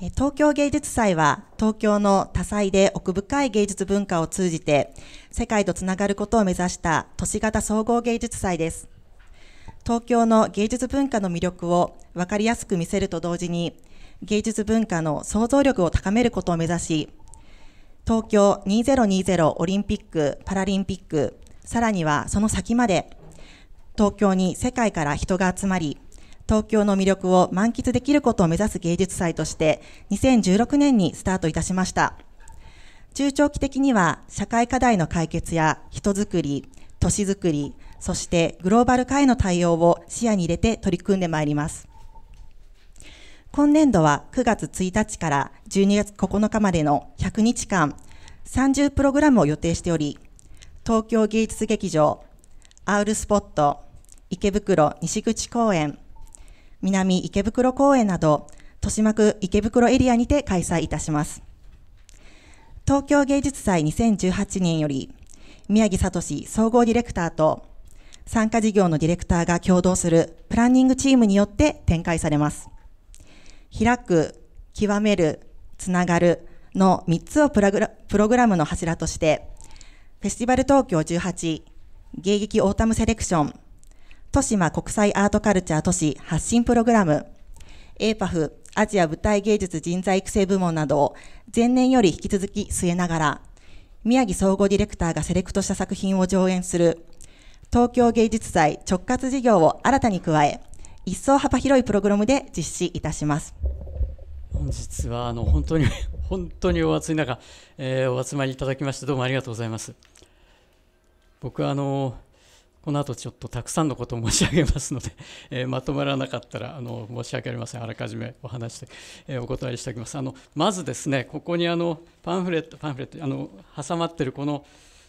東京芸術祭は東京の多彩で奥深い芸術文化を通じて世界とつながることを目指した都市型総合芸術祭です。東京の芸術文化の魅力を分かりやすく見せると同時に芸術文化の想像力を高めることを目指し東京2020オリンピック・パラリンピックさらにはその先まで東京に世界から人が集まり東京の魅力を満喫できることを目指す芸術祭として2016年にスタートいたしました中長期的には社会課題の解決や人づくり都市づくりそしてグローバル化への対応を視野に入れて取り組んでまいります今年度は9月1日から12月9日までの100日間30プログラムを予定しており東京芸術劇場アウルスポット池袋西口公園南池袋公園など、豊島区池袋エリアにて開催いたします。東京芸術祭2018年より、宮城聡総合ディレクターと、参加事業のディレクターが共同するプランニングチームによって展開されます。開く、極める、つながるの3つをプログラムの柱として、フェスティバル東京18、芸劇オータムセレクション、豊島国際アートカルチャー都市発信プログラム APAF アジア舞台芸術人材育成部門などを前年より引き続き据えながら宮城総合ディレクターがセレクトした作品を上演する東京芸術祭直轄事業を新たに加え一層幅広いプログラムで実施いたします本日はあの本当に 本当にお暑い中、えー、お集まりいただきましてどうもありがとうございます僕はあのこの後ちょっとたくさんのことを申し上げますので、えー、まとまらなかったらあの申し訳ありませんあらかじめお話して、えー、お断りしておきますあのまずですねここにあのパンフレットパンフレットあの挟まってるこの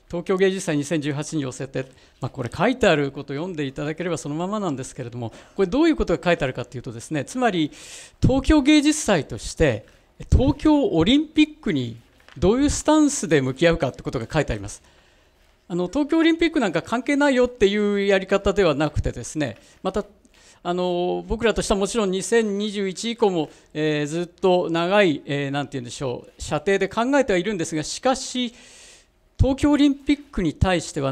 東京芸術祭2018に寄せて、まあ、これ書いてあることを読んでいただければそのままなんですけれどもこれどういうことが書いてあるかというとですねつまり東京芸術祭として東京オリンピックにどういうスタンスで向き合うかということが書いてあります。あの東京オリンピックなんか関係ないよっていうやり方ではなくてですねまたあの僕らとしてはもちろん2021以降も、えー、ずっと長い、えー、なんて言うんでしょう射程で考えてはいるんですがしかし東京オリンピックに対しては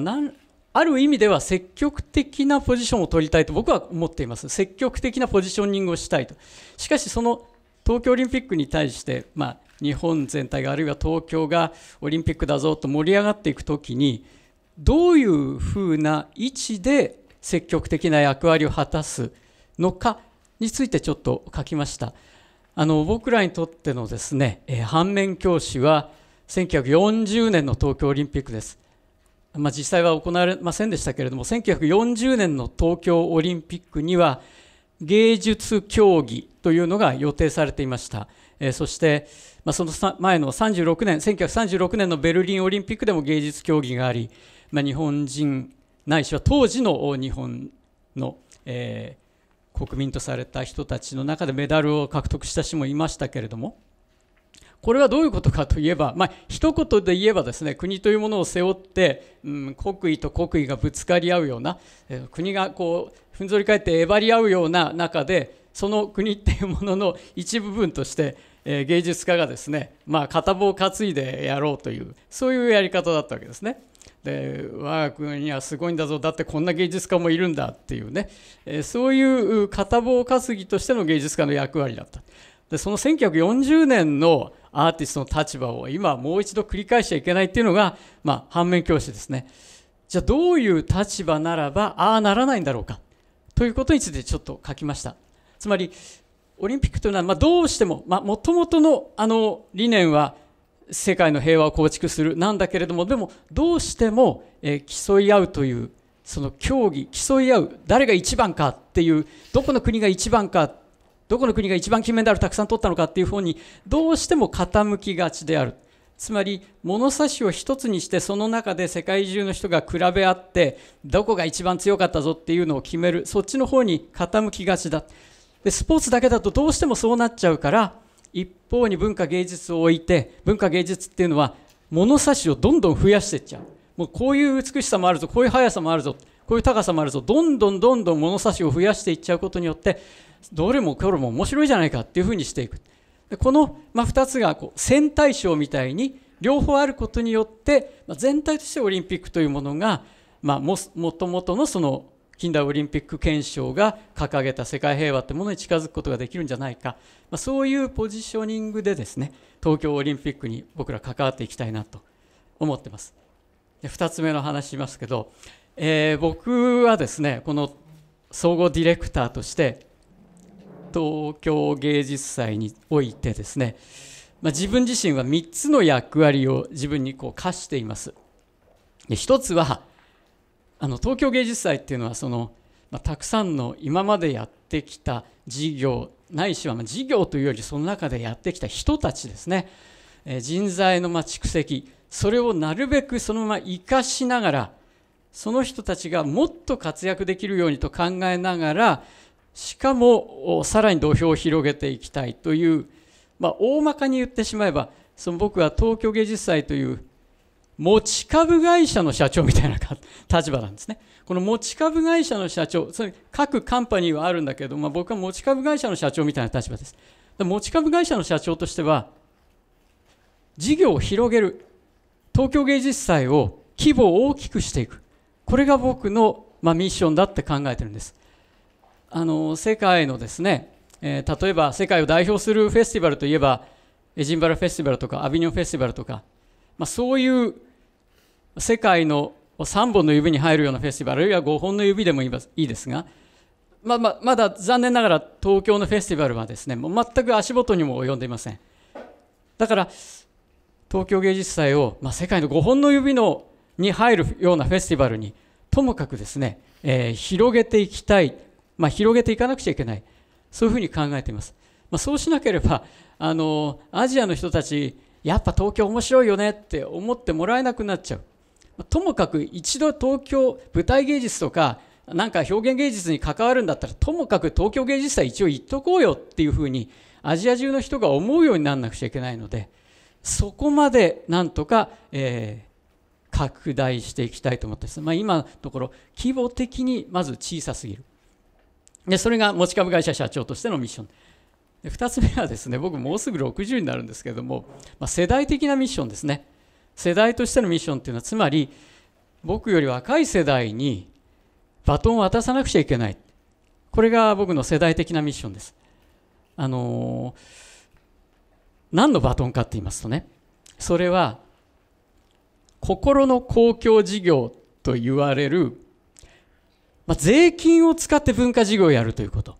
ある意味では積極的なポジションを取りたいと僕は思っています積極的なポジショニングをしたいとしかしその東京オリンピックに対して、まあ、日本全体があるいは東京がオリンピックだぞと盛り上がっていくときにどういうふうな位置で積極的な役割を果たすのかについてちょっと書きましたあの僕らにとってのですね、えー、反面教師は1940年の東京オリンピックです、まあ、実際は行われませんでしたけれども1940年の東京オリンピックには芸術競技というのが予定されていました、えー、そして、まあ、その前の36年1936年のベルリンオリンピックでも芸術競技がありまあ、日本人ないしは当時の日本の、えー、国民とされた人たちの中でメダルを獲得した人もいましたけれどもこれはどういうことかといえば、まあ一言で言えばですね国というものを背負って、うん、国威と国威がぶつかり合うような、えー、国がこうふんぞり返ってえばり合うような中でその国っていうものの一部分としてえ芸術家がですね、まあ、片棒を担いでやろうというそういうやり方だったわけですね。で我が国にはすごいんだぞだってこんな芸術家もいるんだっていうね、えそういう片棒担ぎとしての芸術家の役割だったでその1940年のアーティストの立場を今もう一度繰り返しちゃいけないっていうのが、まあ、反面教師ですねじゃあどういう立場ならばああならないんだろうかということについてちょっと書きましたつまりオリンピックというのは、まあ、どうしても、まあ、もともとのあの理念は世界の平和を構築するなんだけれどもでもどうしても、え競い合うというその競技競い合う誰が一番かっていうどこの国が一番かどこの国が一番金メダルたくさん取ったのかっていう方にどうしても傾きがちであるつまり物差しを一つにしてその中で世界中の人が比べ合ってどこが一番強かったぞっていうのを決めるそっちの方に傾きがちだでスポーツだけだとどうしてもそうなっちゃうから一方に文化芸術を置いて文化芸術っていうのは物差しをどんどん増やしていっちゃうもうこういう美しさもあるぞこういう速さもあるぞこういう高さもあるぞどんどんどんどん物差しを増やしていっちゃうことによってどれもこれも面白いじゃないかっていうふうにしていくでこの、まあ、2つがこう線対称みたいに両方あることによって、まあ、全体としてオリンピックというものが、まあも、もともとのその近代オリンピック憲章が掲げた世界平和ってものに近づくことができるんじゃないか、まあ、そういうポジショニングでですね東京オリンピックに僕ら関わっていきたいなと思ってます。で2つ目の話しますけど、えー、僕はですねこの総合ディレクターとして東京芸術祭においてですね、まあ、自分自身は3つの役割を自分にこう課しています。で1つはあの東京芸術祭っていうのはその、まあ、たくさんの今までやってきた事業ないしは、まあ、事業というよりその中でやってきた人たちですね、えー、人材のまあ蓄積それをなるべくそのまま生かしながらその人たちがもっと活躍できるようにと考えながらしかもさらに土俵を広げていきたいという、まあ、大まかに言ってしまえばその僕は東京芸術祭という持ち株会社の社長みたいな立場なんですね。この持ち株会社の社長、それ各カンパニーはあるんだけど、まあ、僕は持ち株会社の社長みたいな立場です。持ち株会社の社長としては、事業を広げる、東京芸術祭を規模を大きくしていく、これが僕の、まあ、ミッションだって考えてるんです。あの世界のですね、えー、例えば世界を代表するフェスティバルといえば、エジンバラフェスティバルとか、アビニョンフェスティバルとか、まあ、そういう世界の3本の指に入るようなフェスティバルあるいは5本の指でもいいですが、まあ、まあまだ残念ながら東京のフェスティバルはですねもう全く足元にも及んでいませんだから東京芸術祭を、まあ、世界の5本の指のに入るようなフェスティバルにともかくですね、えー、広げていきたい、まあ、広げていかなくちゃいけないそういうふうに考えています、まあ、そうしなければあのアジアの人たちやっぱ東京面白いよねって思ってもらえなくなっちゃうともかく一度東京舞台芸術とかなんか表現芸術に関わるんだったらともかく東京芸術祭一応行っとこうよっていうふうにアジア中の人が思うようにならなくちゃいけないのでそこまでなんとか、えー、拡大していきたいと思ってます、まあ、今のところ規模的にまず小さすぎるでそれが持ち株会社社長としてのミッションで2つ目はですね僕もうすぐ60になるんですけれども、まあ、世代的なミッションですね世代としてのミッションっていうのはつまり僕より若い世代にバトンを渡さなくちゃいけないこれが僕の世代的なミッションですあのー、何のバトンかって言いますとねそれは心の公共事業と言われる、まあ、税金を使って文化事業をやるということ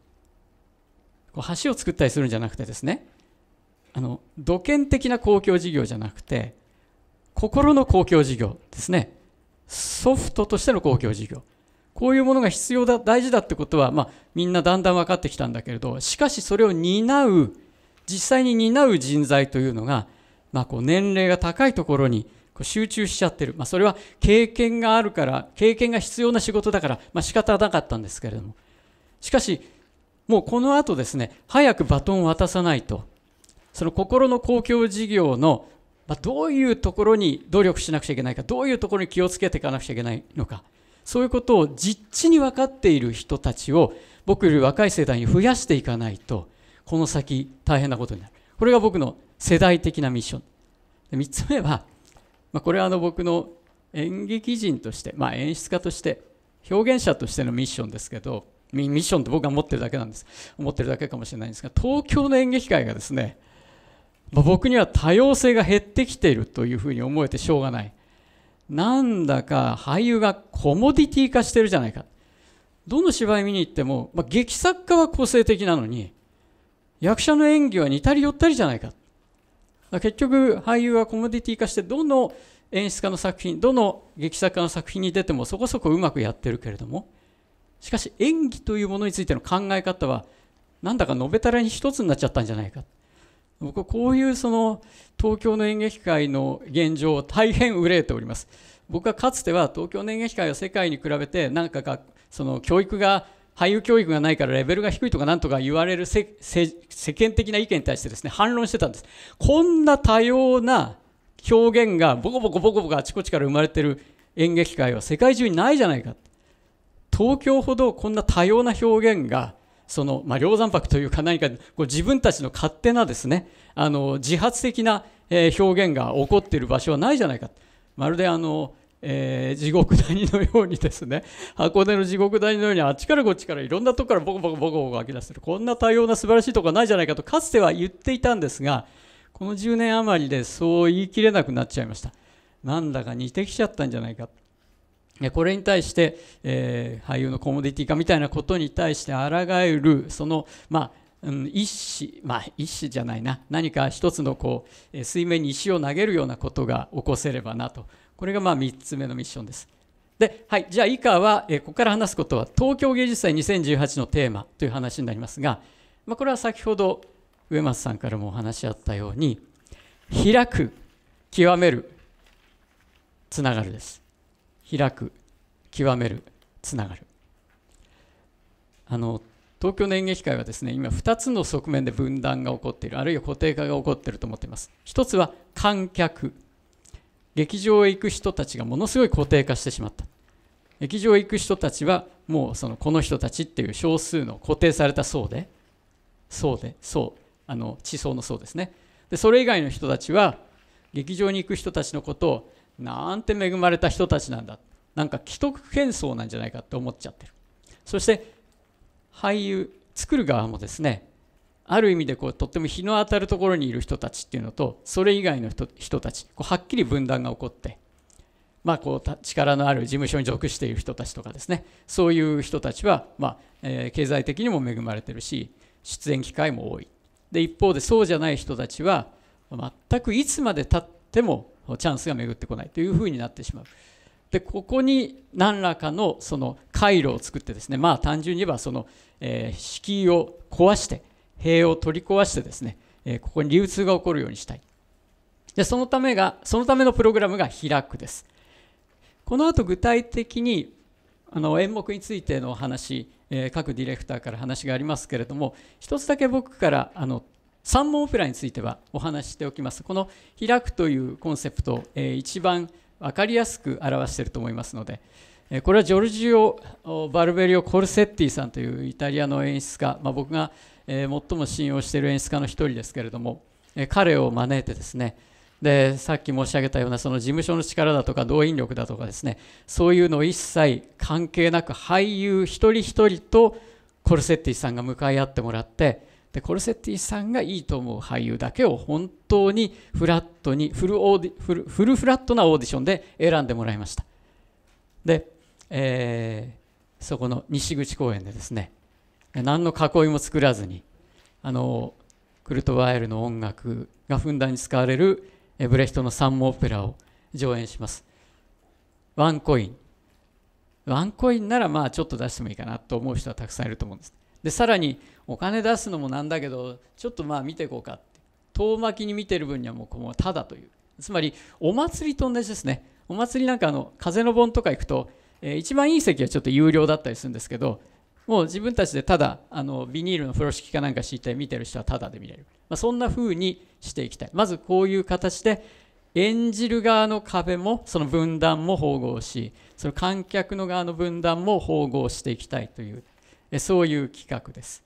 こう橋を作ったりするんじゃなくてですねあの土建的な公共事業じゃなくて心の公共事業ですねソフトとしての公共事業こういうものが必要だ大事だってことは、まあ、みんなだんだん分かってきたんだけれどしかしそれを担う実際に担う人材というのが、まあ、こう年齢が高いところにこう集中しちゃってる、まあ、それは経験があるから経験が必要な仕事だから、まあ、仕方なかったんですけれどもしかしもうこの後ですね、早くバトンを渡さないと、その心の公共事業のどういうところに努力しなくちゃいけないか、どういうところに気をつけていかなくちゃいけないのか、そういうことを実地に分かっている人たちを、僕より若い世代に増やしていかないと、この先大変なことになる。これが僕の世代的なミッション。3つ目は、まあ、これはあの僕の演劇人として、まあ、演出家として、表現者としてのミッションですけど、ミッションって僕が持ってるだけなんです思ってるだけかもしれないんですが東京の演劇界がですね、ま僕には多様性が減ってきているというふうに思えてしょうがないなんだか俳優がコモディティ化してるじゃないかどの芝居見に行っても、まあ、劇作家は個性的なのに役者の演技は似たり寄ったりじゃないか結局俳優はコモディティ化してどの演出家の作品どの劇作家の作品に出てもそこそこうまくやってるけれどもしかし演技というものについての考え方はなんだかのべたらに一つになっちゃったんじゃないか僕はこういうその東京の演劇界の現状を大変憂えております僕はかつては東京の演劇界は世界に比べてなんかがその教育が俳優教育がないからレベルが低いとかなんとか言われる世間的な意見に対してですね反論してたんですこんな多様な表現がボコボコボコボコあちこちから生まれてる演劇界は世界中にないじゃないか東京ほどこんな多様な表現がその、まあ、梁山泊というか何かこう自分たちの勝手なですねあの自発的な、え表現が起こっている場所はないじゃないかまるであの、えー、地獄谷のようにですね 箱根の地獄谷のようにあっちからこっちからいろんなとこからボコボコボコボコ湧き出してるこんな多様な素晴らしいとこはないじゃないかとかつては言っていたんですがこの10年余りでそう言い切れなくなっちゃいました。なんだか似てきちゃったんじゃないかこれに対して、えー、俳優のコモディティ化みたいなことに対して抗えるその、まあ、うん、一種まあ一種じゃないな何か一つのこう水面に石を投げるようなことが起こせればなとこれがまあ3つ目のミッションです。ではい、じゃあ以下は、えー、ここから話すことは東京芸術祭2018のテーマという話になりますが、まあ、これは先ほど植松さんからもお話しあったように開く極めるつながるです開く極めるつながるあの東京の演劇界はですね今2つの側面で分断が起こっているあるいは固定化が起こっていると思っています一つは観客劇場へ行く人たちがものすごい固定化してしまった劇場へ行く人たちはもうそのこの人たちっていう少数の固定された層で層で層あの地層の層ですねでそれ以外の人たちは劇場に行く人たちのことをなんて恵まれた人たちなんだなんか既得権争なんじゃないかって思っちゃってるそして俳優作る側もですねある意味でこうとっても日の当たるところにいる人たちっていうのとそれ以外の人人たちこうはっきり分断が起こって、まあ、こう力のある事務所に属している人たちとかですねそういう人たちは、まあえー、経済的にも恵まれてるし出演機会も多いで一方でそうじゃない人たちは全くいつまでたってもチャンスが巡ってこないというふうになってしまう。でここに何らかのその回路を作ってですねまあ単純に言えばその、え敷居を壊して塀を取り壊してですね、えここに流通が起こるようにしたいでそのためがそのためのプログラムが開くですこの後具体的にあの演目についてのお話、え各ディレクターから話がありますけれども一つだけ僕からあの三門オペラについてはお話ししておきますこの「開く」というコンセプト、え一番分かりやすく表していると思いますので、えこれはジョルジオ・バルベリオ・コルセッティさんというイタリアの演出家、まあ、僕が、え最も信用している演出家の一人ですけれども、え彼を招いてですねでさっき申し上げたようなその事務所の力だとか動員力だとかですねそういうのを一切関係なく俳優一人一人とコルセッティさんが向かい合ってもらってでコルセッティさんがいいと思う俳優だけを本当にフラットにフルオーディフルフルフラットなオーディションで選んでもらいましたで、えー、そこの西口公園でですね何の囲いも作らずにあのクルトワイルの音楽がふんだんに使われるブレヒトのサンモオペラを上演しますワンコインワンコインならまあちょっと出してもいいかなと思う人はたくさんいると思うんですでさらにお金出すのもなんだけどちょっとまあ見ていこうかって遠巻きに見てる分にはもうこただというつまりお祭りと同じですねお祭りなんかあの風の盆とか行くと、えー、一番いい席はちょっと有料だったりするんですけどもう自分たちでただあのビニールの風呂敷かなんか敷いて見てる人はただで見れる、まあ、そんな風にしていきたいまずこういう形で演じる側の壁もその分断も縫合しその観客の側の分断も縫合していきたいというそういう企画です。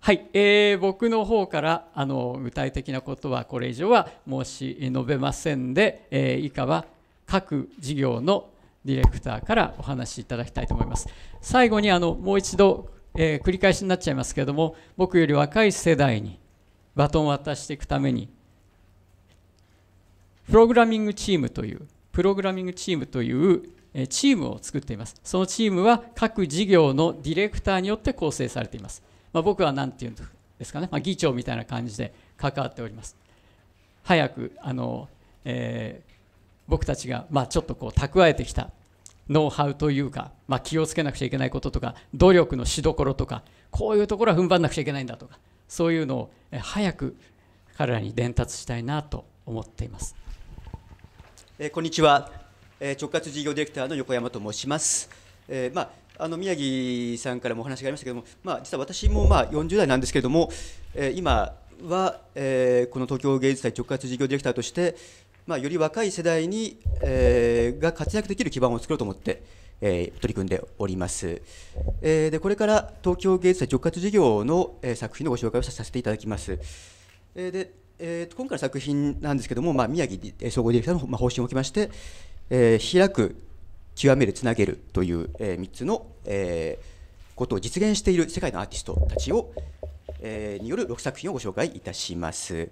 はい、えー、僕の方からあの具体的なことはこれ以上は申し述べませんで、えー、以下は各事業のディレクターからお話しいただきたいと思います。最後にあのもう一度、えー、繰り返しになっちゃいますけれども僕より若い世代にバトンを渡していくためにプログラミングチームというプログラミングチームというチームを作っていますそのチームは各事業のディレクターによって構成されています、まあ、僕は何て言うんですかね、まあ、議長みたいな感じで関わっております早くあの、えー、僕たちが、まあ、ちょっとこう蓄えてきたノウハウというか、まあ、気をつけなくちゃいけないこととか努力のしどころとかこういうところは踏ん張らなくちゃいけないんだとかそういうのを早く彼らに伝達したいなと思っています。えー、こんにちは直轄事業ディレクターの横山と申します。えー、まあ、あの宮城さんからもお話がありましたけども、まあ、実は私もまあ40代なんですけれども、えー、今は、えー、この東京芸術祭直轄事業ディレクターとして、まあ、より若い世代に、えー、が活躍できる基盤を作ろうと思って、えー、取り組んでおります、えー、でこれから東京芸術祭直轄事業の、えー、作品のご紹介をさせていただきます、えー、で、えー、今回の作品なんですけども、まあ、宮城総合ディレクターの、方針を受けましてえー、開く極めるつなげるという、えー、3つの、えー、ことを実現している世界のアーティストたちを、えー、による6作品をご紹介いたします。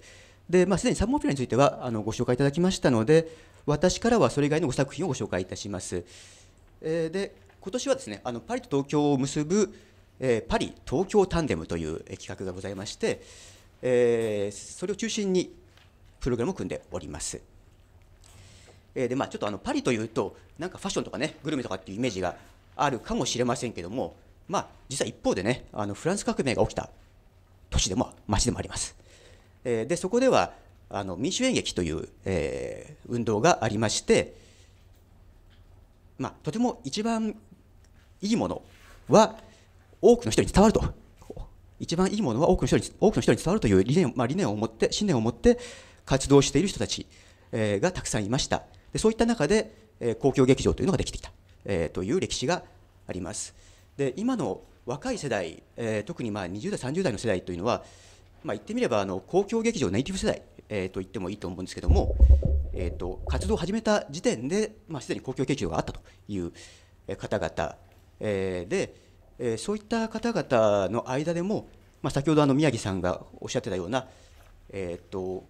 で、まあ、すでに3本フィラについてはあのご紹介いただきましたので私からはそれ以外の5作品をご紹介いたします。えー、で今年はですねあのパリと東京を結ぶ、えー、パリ・東京タンデムという企画がございまして、えー、それを中心にプログラムを組んでおります。えー、でまあ、ちょっとあのパリというと、なんかファッションとかね、グルメとかっていうイメージがあるかもしれませんけども、まあ、実は一方でね、あのフランス革命が起きた都市でも、町でもあります。えー、で、そこでは、あの民主演劇という、えー、運動がありまして、まあ、とても一番いいものは多くの人に伝わると。一番いいものは多くの人に多くの人に伝わるという理念,、まあ、理念を持って信念を持って活動している人たち、えがたくさんいました。でそういった中で、えー、公共劇場というのができてきた、えー、という歴史があります。で今の若い世代、えー、特にまあ20代、30代の世代というのは、まあ、言ってみればあの公共劇場ネイティブ世代、えー、と言ってもいいと思うんですけども、えー、と活動を始めた時点で、まあ、すに公共劇場があったという方々、えー、で、えー、そういった方々の間でも、まあ、先ほどあの宮城さんがおっしゃってたような、えー、と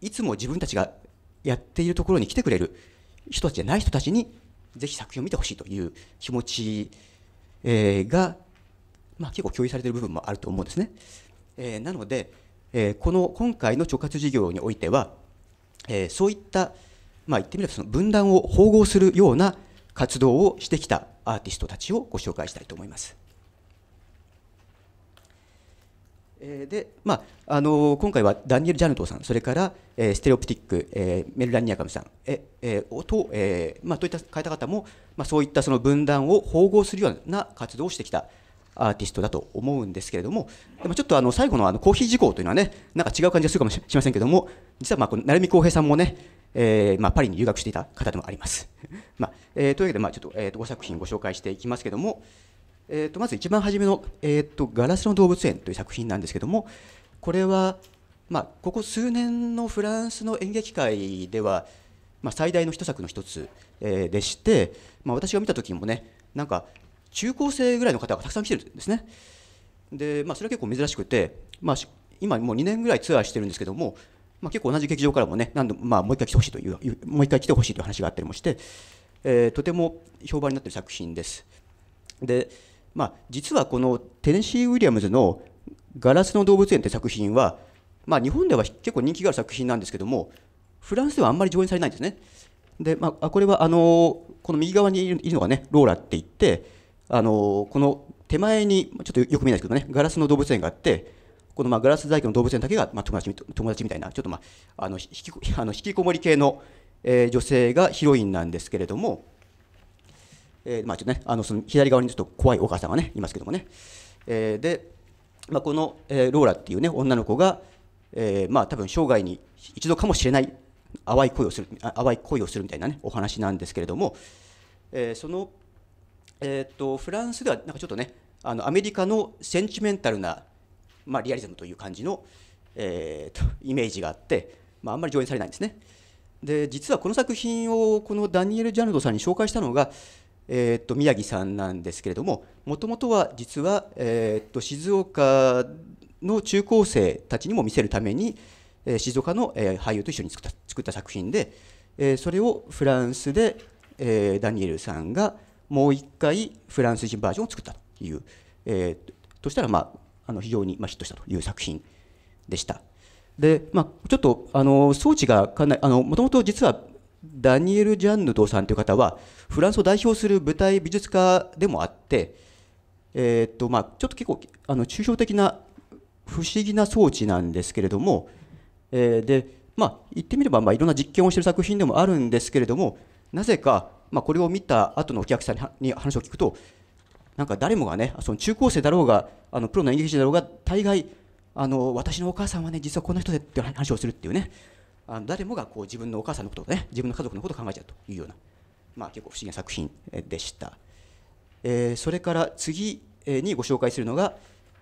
いつも自分たちがやっているところに来てくれる人たちじゃない人たちにぜひ作品を見てほしいという気持ち、が、まあ、結構共有されている部分もあると思うんですね。なので、この今回の直轄事業においては、そういった、まあ、言ってみればその分断を縫合するような活動をしてきたアーティストたちをご紹介したいと思います。えで、まああの今回はダニエル・ジャヌトさん、それから、えー、ステレオプティック、えー、メルラニアカムさんえ、えー、と、えーまあ、といった方々も、まあ、そういったその分断を縫合するような活動をしてきたアーティストだと思うんですけれども、でもちょっとあの最後のあのコーヒー事項というのはね、なんか違う感じがするかもしれませんけれども、実はまあこの成美浩平さんもね、えーまあ、パリに留学していた方でもあります。まあえー、というわけで、まあ、ちょっと,、えー、と5作品ご紹介していきますけれども、えー、とまず一番初めの、えーと「ガラスの動物園」という作品なんですけどもこれは、まあ、ここ数年のフランスの演劇界では、まあ、最大の一作の一つ、えー、でして、まあ、私が見た時もねなんか中高生ぐらいの方がたくさん来てるんですね。で、まあ、それは結構珍しくて、まあ、今もう2年ぐらいツアーしてるんですけども、まあ、結構同じ劇場からもね何度、まあ、もう一回来てほしいというもう一回来てほしいという話があったりもして、えー、とても評判になってる作品です。でまあ、実はこのテネシー・ウィリアムズの「ガラスの動物園」って作品は、まあ、日本では結構人気がある作品なんですけどもフランスではあんまり上演されないんですね。で、まあ、これはあのこの右側にいるのがねローラって言ってあのこの手前にちょっとよく見えないですけどねガラスの動物園があってこのまあガラス細工の動物園だけがまあ友達友達みたいなちょっとまああの引きあの引きこもり系の、えー、女性がヒロインなんですけれども。えー、まあちょっとね、あのその左側にちょっと怖いお母さんがね、いますけどもね。えー、で、まあ、この、えー、ローラっていうね、女の子が、えー、まあ多分生涯に一度かもしれない淡い恋をする淡い恋をするみたいなねお話なんですけれども、えー、その、えーと、フランスではなんかちょっとねあのアメリカのセンチメンタルな、まあ、リアリズムという感じの、えーとイメージがあって、まあ、あんまり上演されないんですね。で実はこの作品をこのダニエル・ジャルドさんに紹介したのが、えー、と宮城さんなんですけれどももともとは実は、えー、と静岡の中高生たちにも見せるために、えー、静岡の、えー、俳優と一緒に作った作った作品で、えー、それをフランスで、えー、ダニエルさんがもう一回フランス人バージョンを作ったという、えー、としたら、まあ、あの非常に、まあ、ヒットしたという作品でした。で、まあ、ちょっとあの装置がかなりもともと実はダニエル・ジャンヌドさんという方はフランスを代表する舞台美術家でもあって、えー、っとまあ、ちょっと結構あの抽象的な不思議な装置なんですけれども、えー、でまあ言ってみれば、まあ、いろんな実験をしている作品でもあるんですけれどもなぜか、まあ、これを見た後のお客さんに話を聞くとなんか誰もがねその中高生だろうがあのプロの演劇人だろうが大概あの私のお母さんはね実はこんな人でって話をするっていうねあの誰もがこう自分のお母さんのことをね自分の家族のことを考えちゃうというようなまあ、結構不思議な作品でした、えー、それから次にご紹介するのが、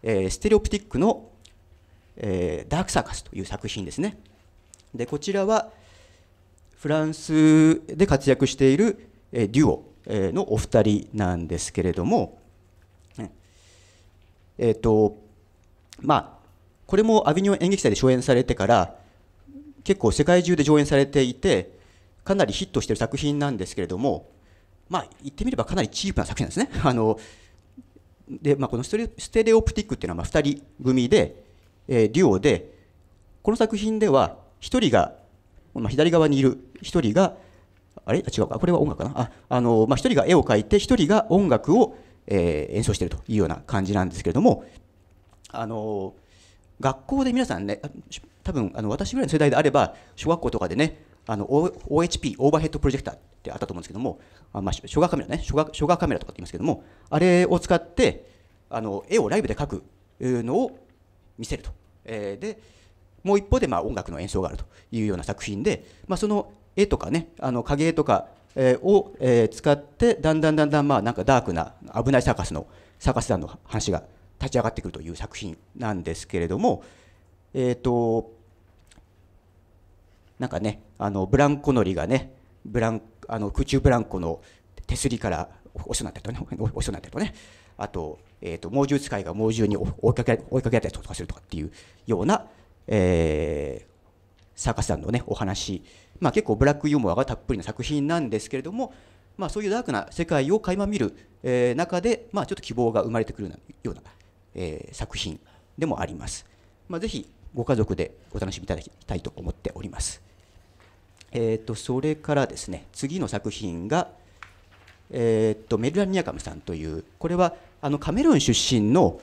えー、ステレオプティックの、えー、ダークサーカスという作品ですねでこちらはフランスで活躍している、えデュオのお二人なんですけれども、えっ、ー、とまあこれもアビニョン演劇祭で上演されてから結構世界中で上演されていてかなりヒットしてる作品なんですけれども、まあ、言ってみればかなりチープな作品なんですね。あのでまあ、このステステレオプティックっていうのはまあ2人組で、えー、デュオでこの作品では1人が、まあ、左側にいる1人があれ違うかこれは音楽かなああの、まあ、1人が絵を描いて1人が音楽を、えー、演奏しているというような感じなんですけれどもあの学校で皆さんね多分あの私ぐらいの世代であれば小学校とかでねあの OHP、オーバーヘッドプロジェクターってあったと思うんですけども、あまあ、ショガーカメラね、ショガショガーカメラとかって言いますけども、あれを使ってあの絵をライブで描くのを見せると。えー、でもう一方でまあ音楽の演奏があるというような作品で、まあ、その絵とかねあの影絵とかを使ってだんだんだんだんまあなんかダークな危ないサーカスのサーカス団の話が立ち上がってくるという作品なんですけれどもえっ、ー、となんかねあのブランコ乗りがねブランあの空中ブランコの手すりからおしょなってとね おしなってとねあと,、えーと、猛獣使いが猛獣に追いかけ追いかけたりとかするとかっていうような、えー、サーカス団のねお話、まあ、結構ブラックユーモアがたっぷりな作品なんですけれども、まあ、そういうダークな世界を垣間見る、えー、中で、まあ、ちょっと希望が生まれてくるような、えー、作品でもあります。まあ、ぜひご家族でお楽しみいただきたいと思っております。えーと、それからですね次の作品が、えーと、メルラニアカムさんというこれはあのカメルーン出身の、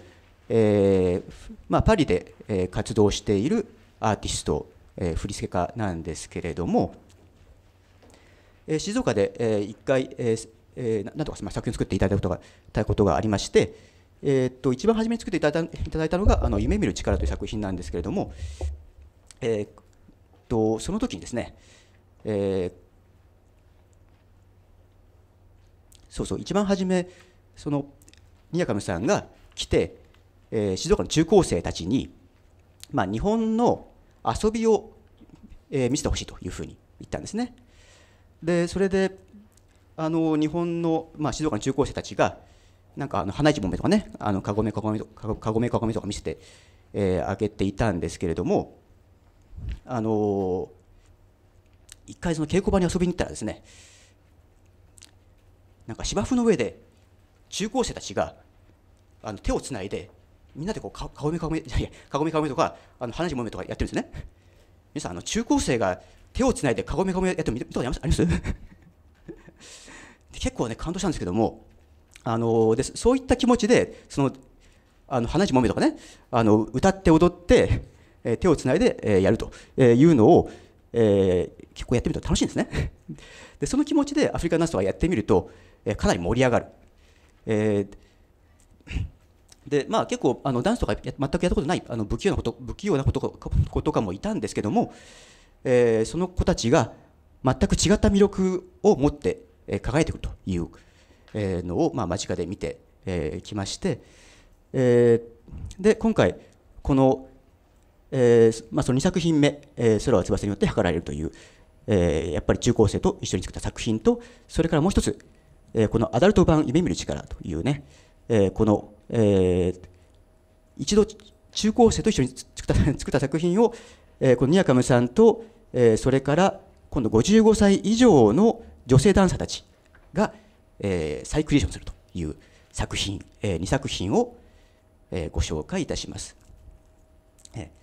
えーまあ、パリで、え活動しているアーティスト、えー、振付家なんですけれども、えー、静岡で、えー、1回、えーえー、なんとか作品作っていただいたことがたことがありまして、えーと、一番初めに作っていただいたいただいたのが「あの夢見る力」という作品なんですけれども、えーとその時にですねえー、そうそう一番初めその宮上さんが来て、えー、静岡の中高生たちに、まあ、日本の遊びを、えー、見せてほしいというふうに言ったんですね。でそれであの日本の、まあ、静岡の中高生たちがなんかあの花一もめとかねあのかごめかごめかごめかごめとか見せて、えー、あげていたんですけれどもあのー一回その稽古場に遊びに行ったらですねなんか芝生の上で中高生たちがあの手をつないでみんなでこうかかごみかごみ いやいやかごみかごみとかあの話もめとかやってるんですね皆さんあの中高生が手をつないでかごみかごみやってみたことありますあります結構ね感動したんですけどもあのでそういった気持ちでそのあの話もめとかねあの歌って踊って、え手をつないで、えやるというのを、えー、結構やってみると楽しいんですね でその気持ちでアフリカナースとかやってみると、えー、かなり盛り上がる、えー、でまあ、結構あのダンスとか全くやったことないあの不器用なこと不器用なこと子とかもいたんですけども、えー、その子たちが全く違った魅力を持って、えー、輝いてくるという、えー、のを、まあ、間近で見てき、えー、まして、えー、で今回このえー、まあ、その2作品目、えー、空は翼によって測られるという、えー、やっぱり中高生と一緒に作った作品と、それからもう一つ、えこのアダルト版夢見る力というね、えこの、え一度中高生と一緒に作った 作った作品を、えこのニアカムさんと、えそれから今度55歳以上の女性ダンサーたちが、え再クリエーションするという作品、え2作品を、えご紹介いたします。えー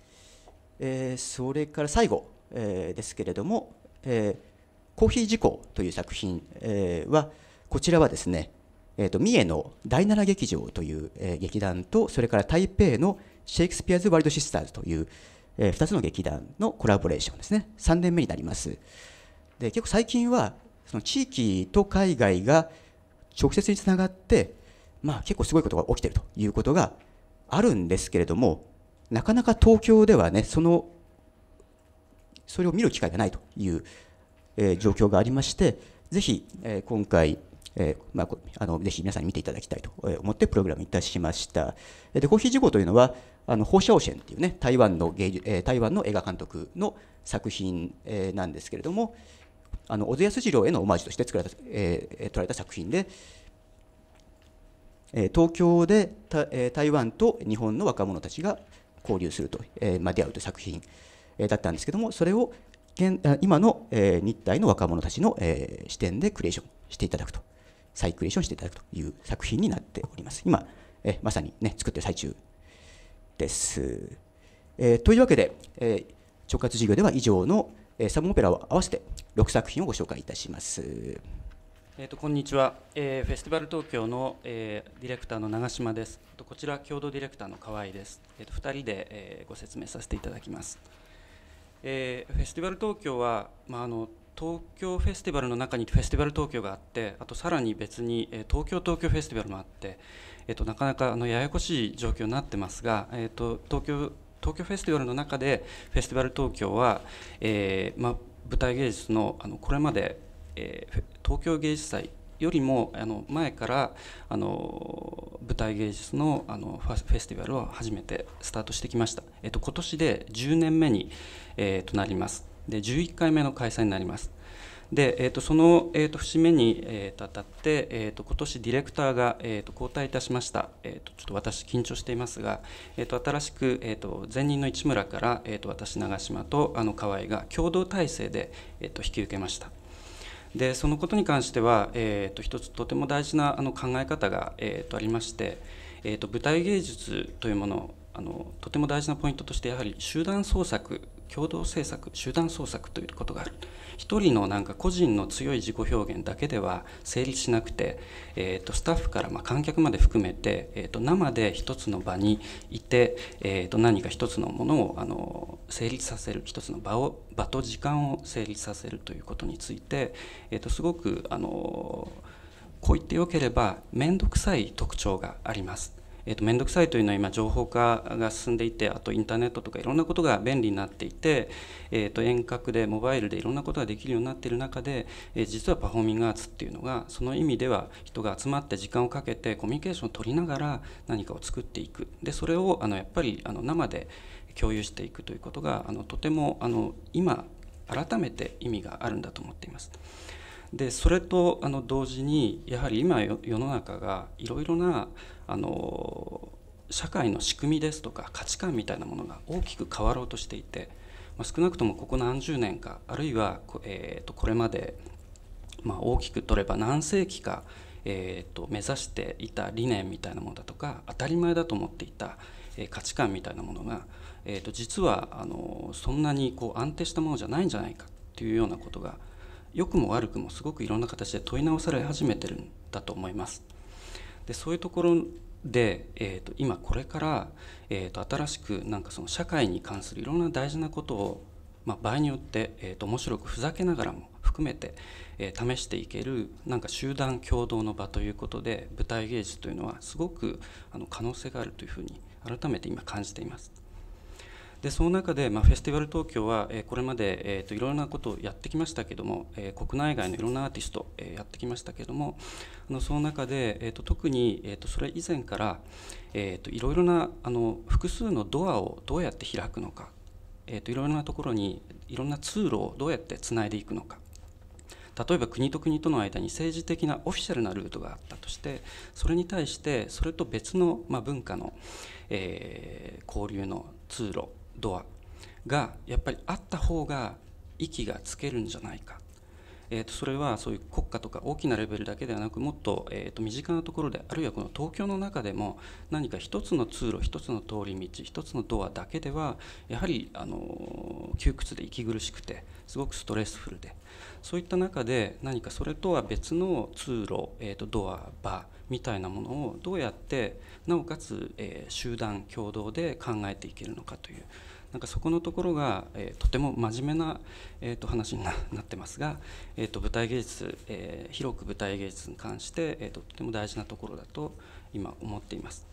えー、それから最後、えー、ですけれども、えー、コーヒー事故という作品、えー、はこちらはですね、えーと、三重の第七劇場という、えー、劇団とそれから台北のシェイクスピアーズ・ワイルド・シスターズという、えー、2つの劇団のコラボレーションですね3年目になりますで結構最近はその地域と海外が直接につながって、まあ、結構すごいことが起きてるということがあるんですけれどもなかなか東京ではねそのそれを見る機会がないという、えー、状況がありましてぜひ、えー、今回、えーまあ、あのぜひ皆さんに見ていただきたいと思ってプログラムいたしましたでコーヒー事故というのはあの放射シっていうね台湾の芸術、えー、台湾の映画監督の作品、えー、なんですけれどもあの小津安二郎へのオマージュとして作られた、えー、撮られた作品で、え東京で、え台湾と日本の若者たちが交流すると、えま出会うという作品、えだったんですけどもそれを現今の、え日体の若者たちの、え視点でクリエーションしていただくと再クリエーションしていただくという作品になっております今、えまさにね作ってる最中です、えというわけで、え直轄事業では以上の、えサムオペラを合わせて6作品をご紹介いたします。えーと、こんにちは、えー、フェスティバル東京の、えー、ディレクターの長島です。とこちら共同ディレクターの河合です。えーと、2人で、えー、ご説明させていただきます。えー、フェスティバル東京は、まあ、あの東京フェスティバルの中にフェスティバル東京があってあとさらに別に、えー、東京東京フェスティバルもあって、えーと、なかなかあのややこしい状況になってますが、えー、と東京東京フェスティバルの中でフェスティバル東京は、えーま舞台芸術のあのこれまでえー、東京芸術祭よりもあの前からあの舞台芸術のあのフェスティバルを初めてスタートしてきました、えっと、今年で10年目に、えー、となりますで11回目の開催になりますで、えー、とその、えー、と節目に、えー、と当たって、えー、と今年ディレクターが、えー、と交代いたしました、えー、とちょっと私緊張していますが、えー、と新しく、えー、と前任の市村から、えー、と私長島とあの河合が共同体制で、えー、と引き受けましたでそのことに関しては、えーと、一つとても大事なあの考え方が、えー、とありまして、えーと、と舞台芸術というものあのとても大事なポイントとしてやはり集団創作共同政策集団創作ということがある一人のなんか個人の強い自己表現だけでは成立しなくて、えーと、スタッフから、まあ、観客まで含めて、えーと、生で一つの場にいて、えーと、と何か一つのものをあの成立させる一つの場を場と時間を成立させるということについて、えー、とすごくあのこう言ってよければ面倒くさい特徴があります。えー、と面倒くさいというのは今情報化が進んでいてあとインターネットとかいろんなことが便利になっていて、えー、と遠隔でモバイルでいろんなことができるようになっている中で、えー、実はパフォーミングアーツっていうのがその意味では人が集まって時間をかけてコミュニケーションを取りながら何かを作っていくでそれをあのやっぱりあの生で共有していくということがあのとてもあの今改めて意味があるんだと思っています。でそれとあの同時にやはり今世の中がいろいろなあの社会の仕組みですとか価値観みたいなものが大きく変わろうとしていて、まあ、少なくともここ何十年かあるいはこ,、えー、とこれまで、まあ、大きく取れば何世紀か、えー、と目指していた理念みたいなものだとか当たり前だと思っていた、え価値観みたいなものが、えー、と実はあのそんなにこう安定したものじゃないんじゃないかっていうようなことが良くも悪くもすごくいろんな形で問い直され始めてるんだと思います。でそういうところで、えーと、今これから、えーと、新しくなんかその社会に関するいろんな大事なことを、まあ、場合によって、えーと、と面白くふざけながらも含めて、えー、試していけるなんか集団共同の場ということで舞台芸術というのはすごくあの可能性があるというふうに改めて今感じています。でその中で、まあ、フェスティバル東京は、えー、これまで、えーと、いろんなことをやってきましたけども、えー、国内外のいろんなアーティスト、えー、やってきましたけどもあのその中で、えーと、特に、えーと、それ以前から、えー、といろいろなあの複数のドアをどうやって開くのか、えー、といろいろなところにいろんな通路をどうやってつないでいくのか。例えば国と国との間に政治的なオフィシャルなルートがあったとしてそれに対してそれと別の、まあ、文化の、え交流の通路ドアがやっぱりあった方が息がつけるんじゃないか、えー、とそれはそういう国家とか大きなレベルだけではなくもっと,、えと身近なところであるいはこの東京の中でも何か一つの通路一つの通り道一つのドアだけではやはりあの窮屈で息苦しくてすごくストレスフルでそういった中で何かそれとは別の通路、えとドアバーみたいなものをどうやってなおかつ、え集団共同で考えていけるのかという。なんかそこのところが、えー、とても真面目な、えーと、話になってますが、えーと、舞台芸術、えー、広く舞台芸術に関して、えーと、ととても大事なところだと今思っています。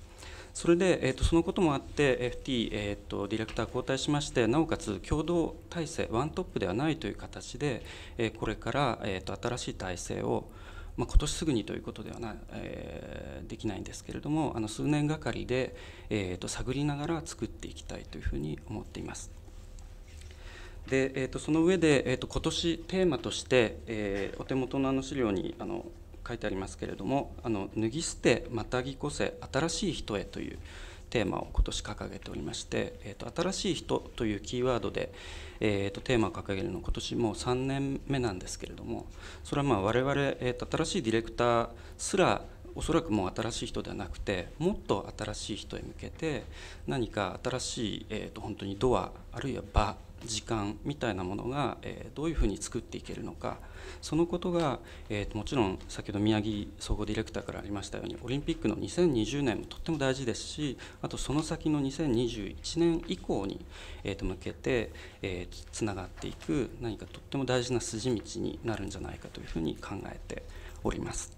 それで、えー、とそのこともあって FT、えー、とディレクター交代しましてなおかつ共同体制ワントップではないという形で、えー、これから、えー、と新しい体制をまあ、今年すぐにということではな、えー、できないんですけれどもあの数年がかりで、えーと、探りながら作っていきたいというふうに思っています。でえーと、その上で、えーと、と今年テーマとして、えー、お手元のあの資料にあの書いてありますけれども「あの脱ぎ捨てまたぎこせ新しい人へ」というテーマを今年掲げておりまして、えーと、新しい人というキーワードで、えーと、テーマを掲げるの今年もう3年目なんですけれどもそれはまあ我々、えーと、と新しいディレクターすらおそらくもう新しい人ではなくてもっと新しい人へ向けて何か新しい、えー、と本当にドアあるいは場時間みたいなものが、えー、どういうふうに作っていけるのかそのことが、えーと、もちろん先ほど宮城総合ディレクターからありましたようにオリンピックの2020年もとっても大事ですしあとその先の2021年以降に、えーと、向けて、えーつながっていく何かとっても大事な筋道になるんじゃないかというふうに考えております。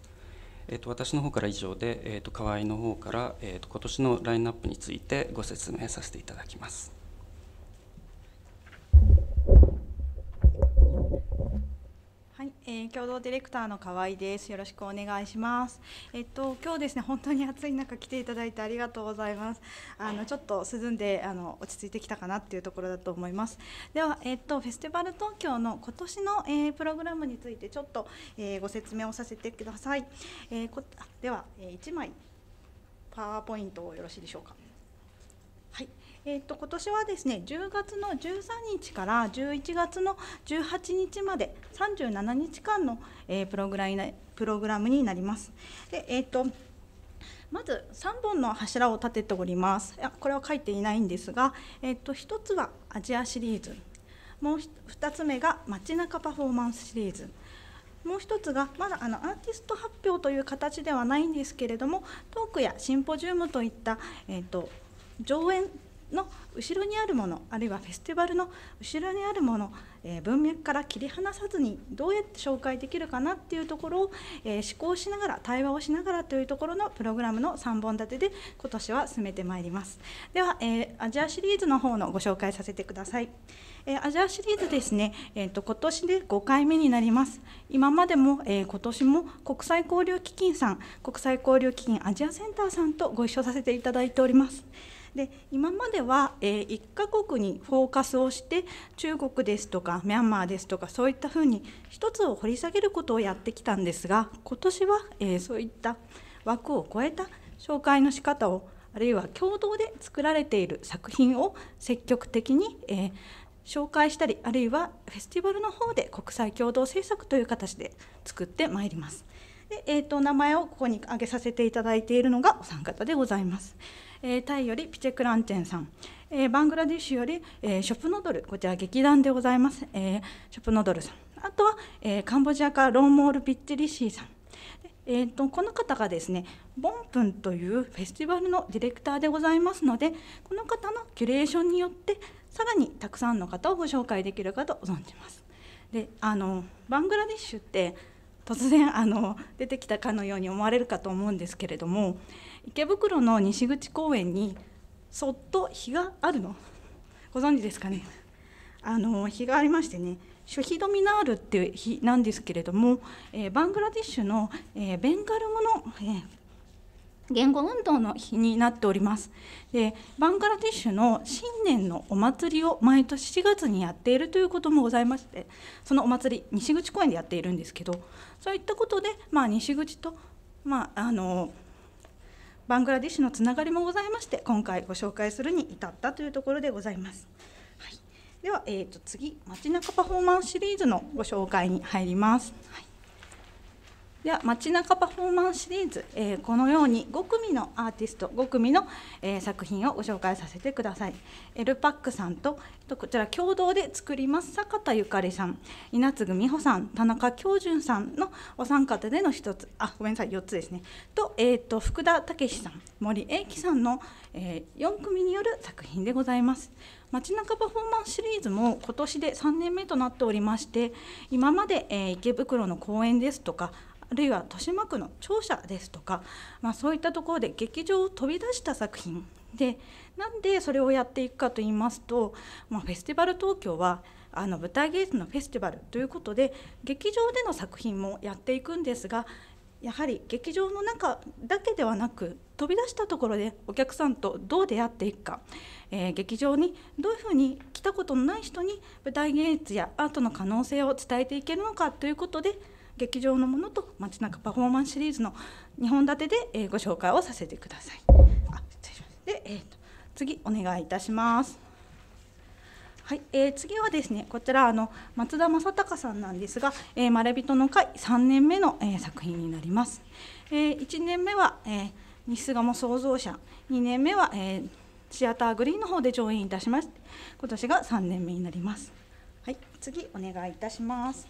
えっと、私の方から以上で、えっと、河合の方から、えーと今年のラインナップについてご説明させていただきます。えー、共同ディレクターの河合です。よろしくお願いします。えっと今日ですね本当に暑い中来ていただいてありがとうございます。あのちょっと涼んであの落ち着いてきたかなっていうところだと思います。ではえっとフェスティバル東京の今年の、えー、プログラムについてちょっと、えー、ご説明をさせてください。えこでは、え1枚パワーポイントをよろしいでしょうか。はい。えーと、今年はですね10月の13日から11月の18日まで37日間の、えー、プログラプログラムになります。でえーと、まず3本の柱を立てております。これは書いていないんですが、えーと、1つはアジアシリーズ、もう2つ目が街中パフォーマンスシリーズ。もう一つがまだあのアーティスト発表という形ではないんですけれどもトークやシンポジウムといった、えーと上演の後ろにあるものあるいはフェスティバルの後ろにあるもの、えー、文脈から切り離さずにどうやって紹介できるかなっていうところを、えー、思考しながら対話をしながらというところのプログラムの3本立てで今年は進めてまいりますでは、えー、アジアシリーズの方のご紹介させてください、えアジアシリーズですね、えーと、今年で5回目になります今までも、え今年も国際交流基金さん国際交流基金アジアセンターさんとご一緒させていただいておりますで今までは、えー、1カ国にフォーカスをして中国ですとかミャンマーですとかそういったふうに1つを掘り下げることをやってきたんですが今年は、えー、そういった枠を超えた紹介の仕方をあるいは共同で作られている作品を積極的に、えー、紹介したりあるいはフェスティバルの方で国際共同制作という形で作ってまいります。でえーと名前をここに挙げさせていただいているのがお三方でございます。えー、タイよりピチェクランチェンさん、えー、バングラディッシュより、えー、ショプノドルこちら劇団でございます、えー、ショプノドルさんあとは、えー、カンボジアからローモール・ピッチリシーさんえーとこの方がですねボンプンというフェスティバルのディレクターでございますのでこの方のキュレーションによってさらにたくさんの方をご紹介できるかと存じます。であのバングラディッシュって突然あの出てきたかのように思われるかと思うんですけれども池袋の西口公園にそっと日があるのご存知ですかねあの日がありましてねシュヒドミナールっていう日なんですけれども、えー、バングラディッシュの、えー、ベンガル語の、えー、言語運動の日になっておりますでバングラディッシュの新年のお祭りを毎年4月にやっているということもございましてそのお祭り西口公園でやっているんですけどそういったことで、まあ、西口と、まあ、あのバングラディッシュのつながりもございまして今回ご紹介するに至ったというところでございます。はい、では、えー、と次街中パフォーマンスシリーズのご紹介に入ります。はいでは街中パフォーマンスシリーズ、えー、このように5組のアーティスト5組の、えー、作品をご紹介させてくださいエルパックさんととこちら共同で作ります坂田ゆかりさん稲継美穂さん田中恭純さんのお三方での1つあごめんなさい4つですねと,、えーと、福田武さん森英樹さんの、えー、4組による作品でございます街中パフォーマンスシリーズも今年で3年目となっておりまして今まで、えー、池袋の公演ですとかあるいは豊島区の庁舎ですとか、まあ、そういったところで劇場を飛び出した作品でなんでそれをやっていくかといいますと、まあ、フェスティバル東京はあの舞台芸術のフェスティバルということで劇場での作品もやっていくんですがやはり劇場の中だけではなく飛び出したところでお客さんとどう出会っていくか、えー、劇場にどういうふうに来たことのない人に舞台芸術やアートの可能性を伝えていけるのかということで劇場のものと街中パフォーマンスシリーズの2本立てで、えご紹介をさせてください。あ失礼しますで、えーと、次お願いいたします。はいえー、次はですねこちらあの松田正隆さんなんですが「えー、まれびとの会」3年目の、えー、作品になります。え1年目は、え西賀も創造者2年目は、えシアターグリーンの方で上演いたしまして今年が3年目になります。はい、次お願いいたします。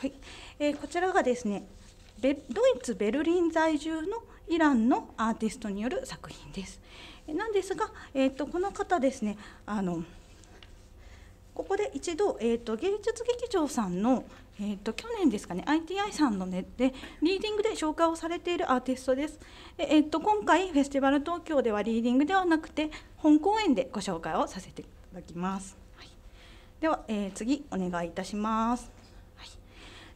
はいえー、こちらがですねドイツ・ベルリン在住のイランのアーティストによる作品です。なんですが、えーと、この方ですねあのここで一度、えーと、芸術劇場さんの、えーと、去年ですかね ITI さんのねでリーディングで紹介をされているアーティストです。でえー、と今回フェスティバル東京ではリーディングではなくて本公演でご紹介をさせていただきます。はい、では、えー、次お願いいたします。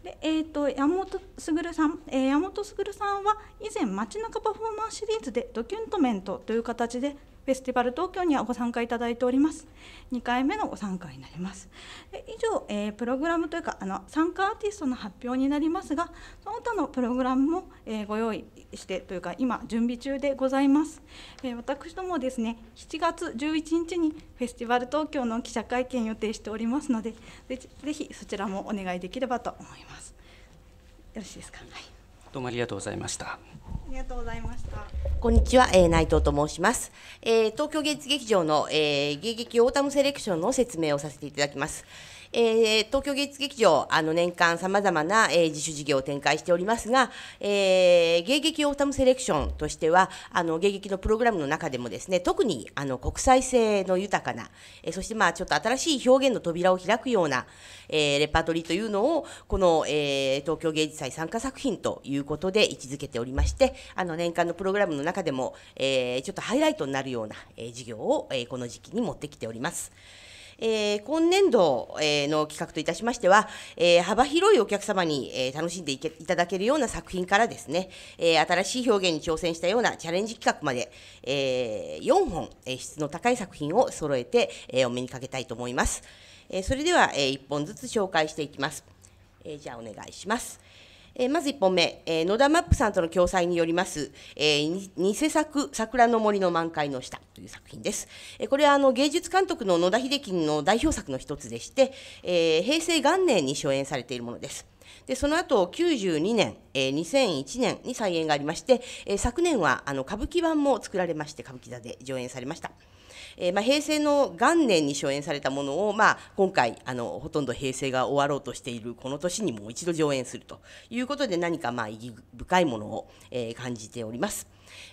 でえーと、山本卓さん、えー、山本卓さんは以前「街中パフォーマンス」シリーズでドキュントメントという形でフェスティバル東京にはご参加いただいております2回目のご参加になります以上、えー、プログラムというかあの参加アーティストの発表になりますがその他のプログラムも、えー、ご用意してというか今準備中でございます、えー、私どもですね7月11日にフェスティバル東京の記者会見予定しておりますのでぜひそちらもお願いできればと思いますよろしいですかはいどうもありがとうございました。ありがとうございました。こんにちは、えー、内藤と申します。えー、東京芸術劇場の、えー、芸劇オータムセレクションの説明をさせていただきます。えー、東京芸術劇場、あの年間さまざまな、えー、自主事業を展開しておりますが、えー、芸劇オータムセレクションとしては、あの芸劇のプログラムの中でもですね、特にあの国際性の豊かな、えー、そしてまあちょっと新しい表現の扉を開くような、えー、レパートリーというのを、この、えー、東京芸術祭参加作品ということで位置づけておりまして、あの年間のプログラムの中でも、えー、ちょっとハイライトになるような、えー、事業を、えー、この時期に持ってきております。えー、今年度、えー、の企画といたしましては、えー、幅広いお客様に、えー、楽しんでいけいただけるような作品からですね、えー、新しい表現に挑戦したようなチャレンジ企画まで、えー、4本、えー、質の高い作品を揃えて、えー、お目にかけたいと思います。えー、それでは、えー、1本ずつ紹介していきます。えー、じゃあお願いします。えまず1本目、え野田マップさんとの共催によります、え偽作「桜の森の満開の下」という作品です。えこれはあの芸術監督の野田秀樹の代表作の一つでして、え平成元年に初演されているものです。でその後92年、えー、2001年に再演がありまして、え昨年はあの歌舞伎版も作られまして歌舞伎座で上演されました。えー、まあ、平成の元年に初演されたものを、まあ、今回あのほとんど平成が終わろうとしているこの年にもう一度上演するということで何かまあ意義深いものを、えー、感じております。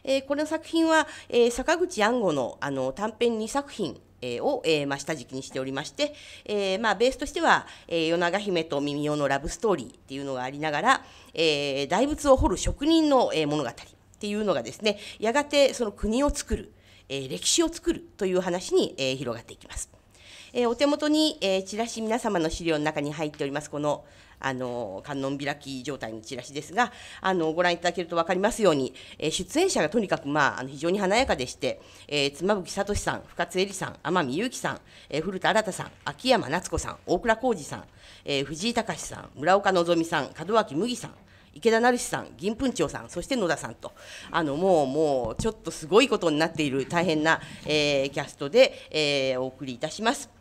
えー、この作品は、えー、坂口安吾のあの短編2作品を、えーまあ、下敷きにしておりまして、えーまあ、ベースとしては、えー、夜長姫と耳用のラブストーリーっていうのがありながら、えー、大仏を彫る職人の、えー、物語っていうのがですねやがてその国を作るえ歴史を作るという話に、え広がっていきます。えお手元に、えチラシ皆様の資料の中に入っておりますこのあの観音開き状態のチラシですがあのご覧いただけると分かりますように、え出演者がとにかく、まあ、あの非常に華やかでして、え妻夫木聡さん深津絵里さん天海祐希さん、え古田新さん秋山夏子さん大倉浩二さん、え藤井隆さん村岡希さん門脇麦さん池田成志さん、銀粉長さん、そして野田さんと、あのもうもうちょっとすごいことになっている大変な、えー、キャストで、えー、お送りいたします。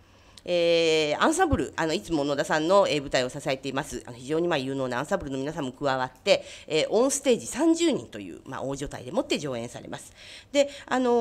えー、アンサンブルあのいつも野田さんの、えー、舞台を支えていますあの非常にまあ有能なアンサンブルの皆さんも加わって、えー、オンステージ30人という、まあ、大所帯でもって上演されますで、あの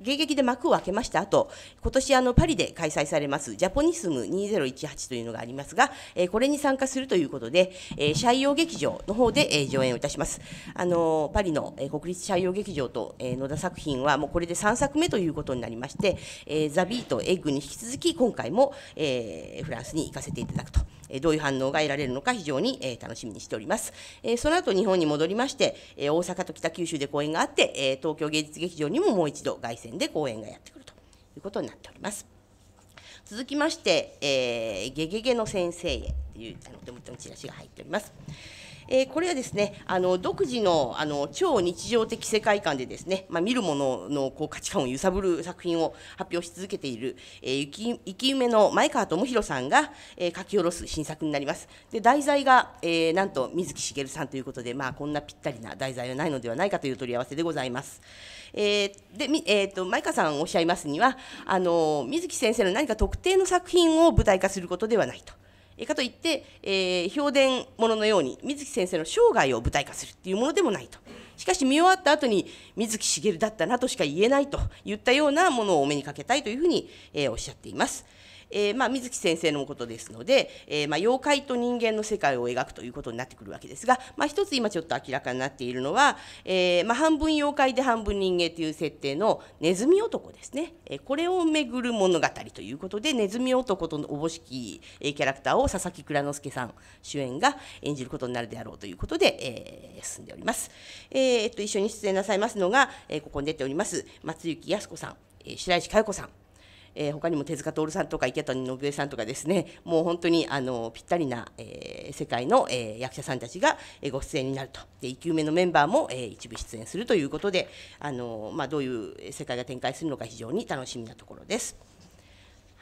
ー、迎撃で幕を開けました後今年あのパリで開催されますジャポニスム2018というのがありますが、えー、これに参加するということで、えー、社用劇場の方で、えー、上演をいたします、あのー、パリの、えー、国立社用劇場と、えー、野田作品はもうこれで3作目ということになりまして、えー、ザ・ビート・エッグに引き続き今回も、えー、フランスに行かせていただくと、えどういう反応が得られるのか非常に、え楽しみにしております、えその後日本に戻りまして、え大阪と北九州で公演があって、え東京芸術劇場にももう一度凱旋で公演がやってくるということになっております続きまして、えー、ゲゲゲの先生へというあの手元のチラシが入っております。えー、これはですねあの独自のあの超日常的世界観でですね、まあ、見る者のこう価値観を揺さぶる作品を発表し続けている、えー、生き埋めの前川智弘さんが、えー、書き下ろす新作になります。で題材が、えー、なんと水木しげるさんということで、まあ、こんなぴったりな題材はないのではないかという取り合わせでございます。えー、で、えーと前川さんおっしゃいますにはあの水木先生の何か特定の作品を舞台化することではないと。かといって、えー、評伝もののように水木先生の生涯を舞台化するっていうものでもないとしかし見終わった後に水木しげるだったなとしか言えないといったようなものをお目にかけたいというふうに、えー、おっしゃっています。えーまあ、水木先生のことですので、えーまあ、妖怪と人間の世界を描くということになってくるわけですが、まあ、一つ今ちょっと明らかになっているのは、えーまあ、半分妖怪で半分人間という設定のネズミ男ですね、えー、これをめぐる物語ということでネズミ男とのおぼしき、えキャラクターを佐々木蔵之介さん主演が演じることになるであろうということで、えー、進んでおります、えーえっと、一緒に出演なさいますのが、えー、ここに出ております松雪靖子さん、え白石佳代子さんえー、他にも手塚徹さんとか池谷信江さんとかですねもう本当にあのぴったりな、えー、世界の、えー、役者さんたちが、えー、ご出演になるとで1級目のメンバーも、えー、一部出演するということであの、まあ、どういう世界が展開するのか非常に楽しみなところです。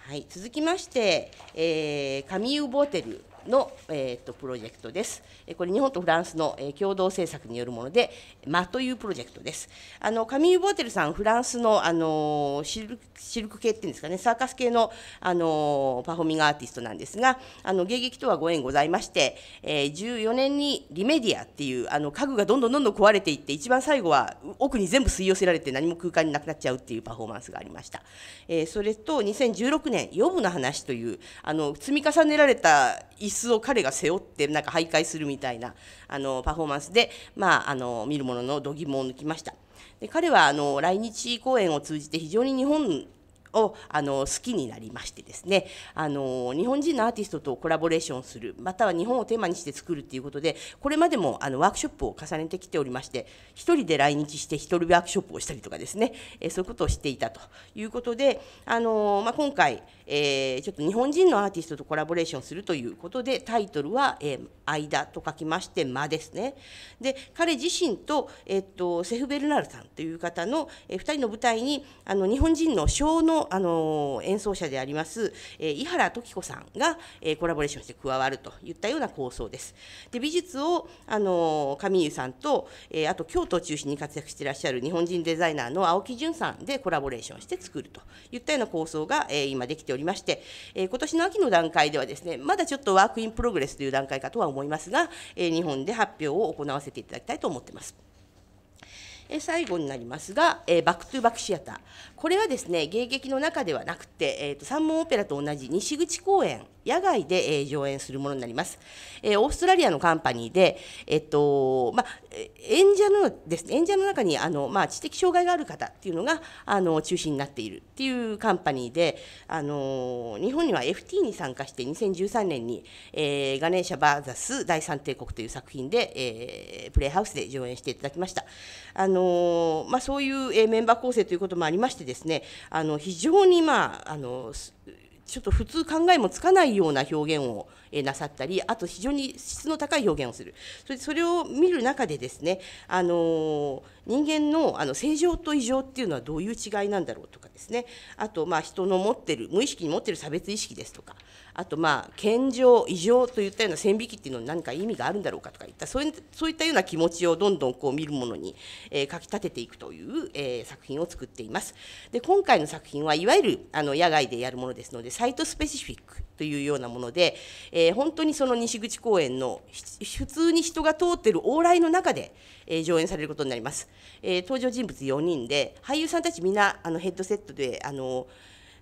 はい、続きまして、えー、カボーテルの、えー、とプロジェクトです。これ、日本とフランスの、え共同政策によるもので、間というプロジェクトです。あのカミー・ボーテルさん、フランスの、あのシルシルク系っていうんですかね、サーカス系の、あのパフォーミングアーティストなんですが、あの芸劇とはご縁ございまして、え14年にリメディアっていうあの家具がどんどんどんどん壊れていって、一番最後は奥に全部吸い寄せられて、何も空間になくなっちゃうっていうパフォーマンスがありました。えそれと2016年、ヨブの話というあの積み重ねられた一子を彼が背負ってなんか徘徊するみたいなあのパフォーマンスで、まあ、あの見る者の度肝を抜きました。で彼はあの来日公演を通じて非常に日本をあの好きになりましてですねあの日本人のアーティストとコラボレーションするまたは日本をテーマにして作るということでこれまでもあのワークショップを重ねてきておりまして1人で来日して1人ワークショップをしたりとかですねえそういうことをしていたということであの、まあ、今回、えー、ちょっと日本人のアーティストとコラボレーションするということでタイトルは「えー、間」と書きまして「間」ですね。で彼自身と,、えー、っとセフ・ベルナルさんという方の、えー、2人の舞台にあの日本人の小の、あの演奏者であります、えー、井原時子さんが、えー、コラボレーションして加わるといったような構想です。で美術を、あの上井さんと、えー、あと京都を中心に活躍していらっしゃる日本人デザイナーの青木淳さんでコラボレーションして作るといったような構想が、えー、今できておりまして、えー、今年の秋の段階ではですね、まだちょっとワークインプログレスという段階かとは思いますが、えー、日本で発表を行わせていただきたいと思っています。最後になりますが、バックトゥバックシアター。これはですね迎撃の中ではなくて、えーと、三門オペラと同じ西口公園野外で、えー、上演するものになります、えー、オーストラリアのカンパニーで、えっとまあ、演者のですね、演者の中にあの、まあ、知的障害がある方っていうのがあの中心になっているっていうカンパニーであの日本には FT に参加して2013年に、えー、ガネーシャ・バーザス第三帝国という作品で、えー、プレイハウスで上演していただきましたあの、まあ、そういう、えー、メンバー構成ということもありましてです、ねですねあの非常にまああのちょっと普通考えもつかないような表現をなさったりあと非常に質の高い表現をするそれそれを見る中でですねあのー人間のあの正常と異常っていうのはどういう違いなんだろうとかですねあとまあ人の持ってる無意識に持ってる差別意識ですとかあとまあ健常異常といったような線引きっていうのに何か意味があるんだろうかとかいったそういったような気持ちをどんどんこう見るものに、えー、書き立てていくという、えー、作品を作っています。で今回の作品はいわゆるあの野外でやるものですのでサイトスペシフィックというようなもので、えー、本当にその西口公園の普通に人が通ってる往来の中で、えー、上演されることになります、えー、登場人物4人で俳優さんたちみんなあのヘッドセットであの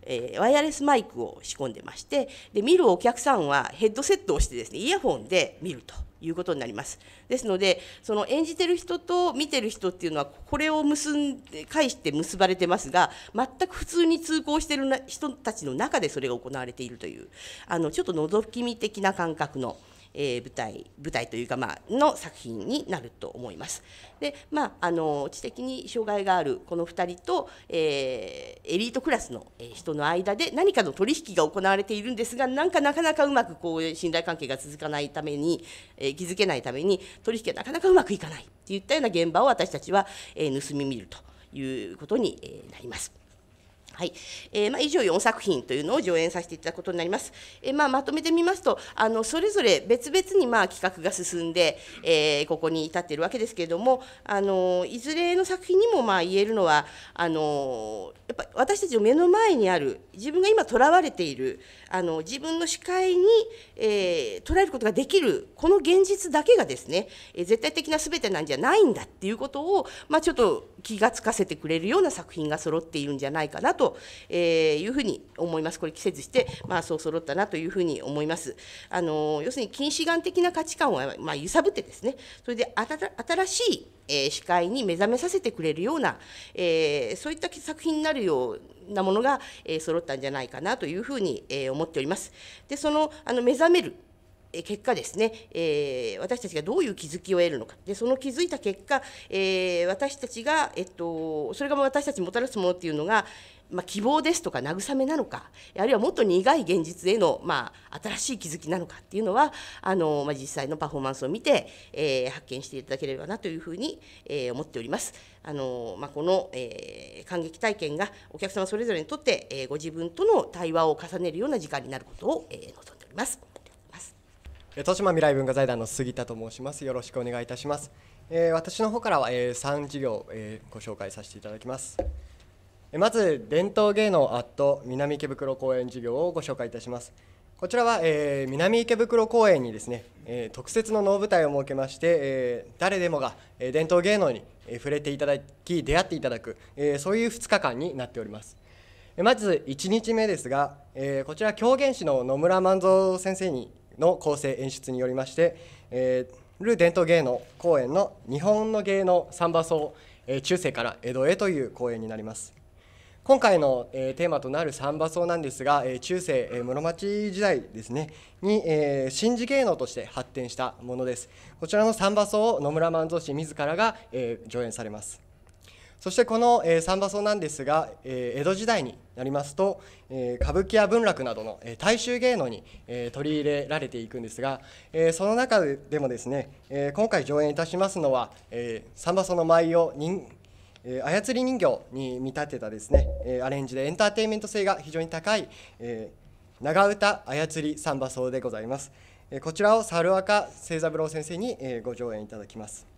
えー、ワイヤレスマイクを仕込んでましてで見るお客さんはヘッドセットをしてですねイヤホンで見るということになりますですのでその演じてる人と見てる人っていうのはこれを結ん返して結ばれてますが全く普通に通行してる人たちの中でそれが行われているというあのちょっと覗き見的な感覚の。えー、舞台舞台というか、まあの作品になると思います。でまあ、あの知的に障害があるこの2人と、えー、エリートクラスの人の間で何かの取引が行われているんですがなんかなかなかうまくこう信頼関係が続かないために、えー、気づけないために取引がなかなかうまくいかないっていったような現場を私たちは、えー、盗み見るということになります。はいえーまあ、以上4作品というのを上演させていただくことになります。えーまあ、まとめてみますとあのそれぞれ別々にまあ企画が進んで、えー、ここに至っているわけですけれどもあのいずれの作品にもまあ言えるのはあのやっぱ私たちの目の前にある自分が今とらわれているあの自分の視界に、えー、捉えることができるこの現実だけがですね、えー、絶対的な全てなんじゃないんだっていうことを、まあ、ちょっと気がつかせてくれるような作品が揃っているんじゃないかなというふうに思います。これ季節して、まあ、そう揃ったなというふうに思います。あの要するに近視眼的な価値観を、まあ、揺さぶってですねそれで新しいえー、視界に目覚めさせてくれるような、えー、そういった作品になるようなものが、えー、揃ったんじゃないかなというふうに、えー、思っております。でそのあの目覚める結果ですね、えー、私たちがどういう気づきを得るのかでその気づいた結果、えー、私たちが、えっと、それが私たちもたらすものっていうのが、まあ、希望ですとか慰めなのかあるいはもっと苦い現実への、まあ、新しい気づきなのかっていうのはあの、まあ、実際のパフォーマンスを見て、えー、発見していただければなというふうに、えー、思っております。あのまあ、この、えー、感激体験がお客様それぞれにとって、えー、ご自分との対話を重ねるような時間になることを、えー、望んでおります。豊島未来文化財団の杉田と申します。よろしくお願いいたします。えー、私の方からは、えー、3事業、えー、ご紹介させていただきます。えまず、伝統芸能アット南池袋公園事業をご紹介いたします。こちらは、え南池袋公園にですね、え特設の能舞台を設けまして、え誰でもが、え伝統芸能に、え触れていただき、出会っていただく、えそういう2日間になっております。まず1日目ですが、えこちら狂言師の野村万蔵先生にの構成演出によりまして、えー、ル伝統芸能公演の日本の芸能三馬荘、えー、中世から江戸へという公演になります今回の、えー、テーマとなる三馬荘なんですが、えー、中世、えー、室町時代ですねに、えー、神事芸能として発展したものですこちらの三馬荘を野村万蔵氏自らが、えー、上演されますそしてこの、え三馬荘なんですが、え江戸時代になりますと、え歌舞伎や文楽などの、え大衆芸能に、え取り入れられていくんですが、えその中でもですね、え今回上演いたしますのは、え三馬荘の舞を人え操り人形に見立てたですね、えアレンジでエンターテインメント性が非常に高い、え長唄操り三馬荘でございます、えこちらを猿若清三郎先生に、えご上演いただきます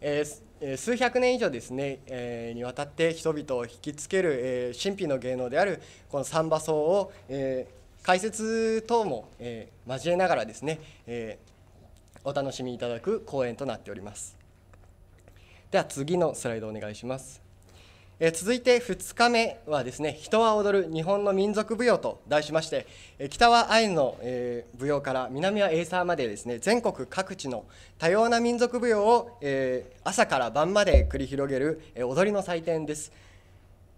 えー、数百年以上ですね、えー、にわたって人々を引きつける、えー、神秘の芸能であるこのサンバ奏を、えー、解説等も、えー、交えながらですね、えー、お楽しみいただく公演となっておりますでは次のスライドお願いしますえ続いて2日目はですね「人は踊る日本の民族舞踊」と題しまして、え北はアイヌの、え舞踊から南はエイサーまでですね全国各地の多様な民族舞踊を、え朝から晩まで繰り広げる、え踊りの祭典です、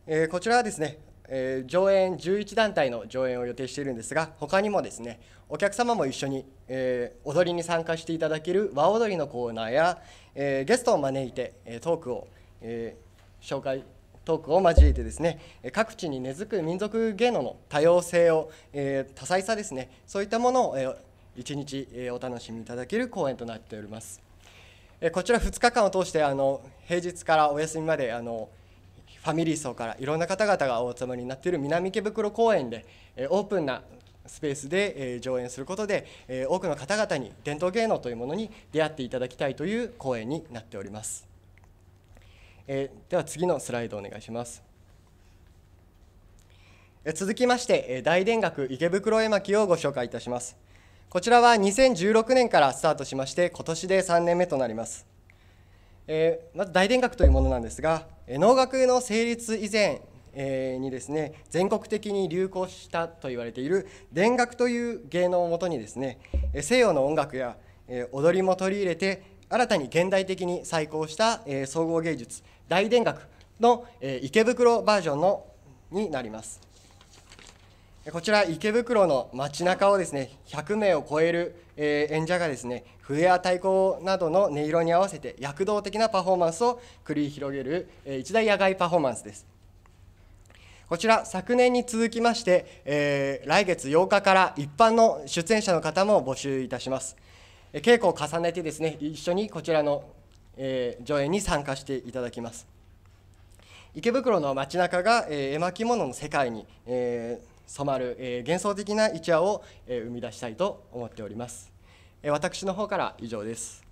えこちらはですねえ上演11団体の上演を予定しているんですが他にもですねお客様も一緒に、えー、踊りに参加していただける和踊りのコーナーや、えー、ゲストを招いて、えトークを、えー、紹介トークを交えてですね各地に根付く民族芸能の多様性を、え多彩さですねそういったものを、えー、一日、えお楽しみいただける公演となっております。えこちら2日間を通してあの平日からお休みまであのファミリー層からいろんな方々がお集まりになっている南池袋公園で、えオープンなスペースで、え上演することで、え多くの方々に伝統芸能というものに出会っていただきたいという公演になっております。えー、では次のスライドお願いします。え続きまして、え大田学池袋絵巻をご紹介いたします。こちらは2016年からスタートしまして、今年で3年目となります。えー、まず大田学というものなんですが、えー、能楽の成立以前にですね全国的に流行したと言われている田楽という芸能をもとにですね西洋の音楽や踊りも取り入れて新たに現代的に再興した、え総合芸術大田学の、え池袋バージョンのになりますこちら池袋の街中をですね100名を超える、え演者がですね笛や太鼓などの音色に合わせて躍動的なパフォーマンスを繰り広げる、え一大野外パフォーマンスですこちら昨年に続きまして、え来月8日から一般の出演者の方も募集いたします稽古を重ねてですね一緒にこちらの、えー、上演に参加していただきます池袋の街中が、えー、絵巻物の世界に、えー、染まる、えー、幻想的な一夜を、えー、生み出したいと思っております、えー、私の方から以上です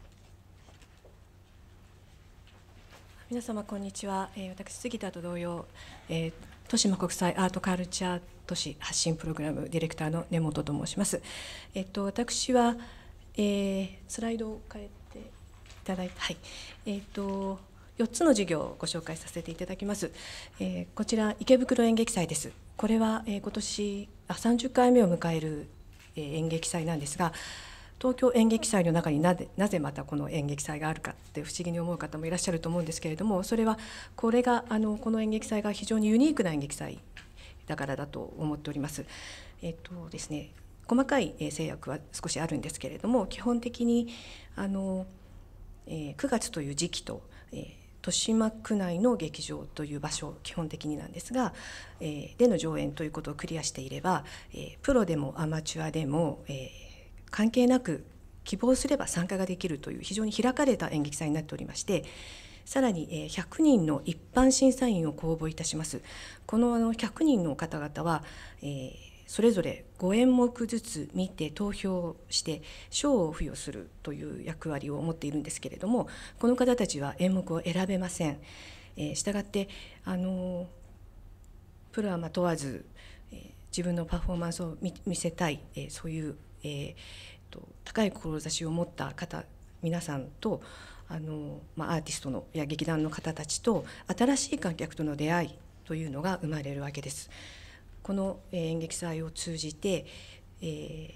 皆様こんにちは、えー、私杉田と同様、えー、豊島国際アートカルチャー都市発信プログラムディレクターの根本と申しますえっと私はえー、スライドを変えていただいて、はいえーと、4つの授業をご紹介させていただきます、えー、こちら池袋演劇祭ですこれは、えー、今年あ30回目を迎える、えー、演劇祭なんですが東京演劇祭の中になぜなぜまたこの演劇祭があるかって不思議に思う方もいらっしゃると思うんですけれどもそれはこれがあのこの演劇祭が非常にユニークな演劇祭だからだと思っております。えっとですね、細かい制約は少しあるんですけれども基本的にあの、え9月という時期と、え豊島区内の劇場という場所基本的になんですが、えでの上演ということをクリアしていれば、えプロでもアマチュアでも、え関係なく希望すれば参加ができるという非常に開かれた演劇祭になっておりましてさらに100人の一般審査員を公募いたしますこの100人の方々は、えそれぞれ5演目ずつ見て投票して賞を付与するという役割を持っているんですけれどもこの方たちは演目を選べません。えー、従ってあのプロはま問わず、えー、自分のパフォーマンスを見せたい、えー、そういう、えー、と高い志を持った方皆さんとあの、まあ、アーティストのや劇団の方たちと新しい観客との出会いというのが生まれるわけです。この演劇祭を通じて、えー、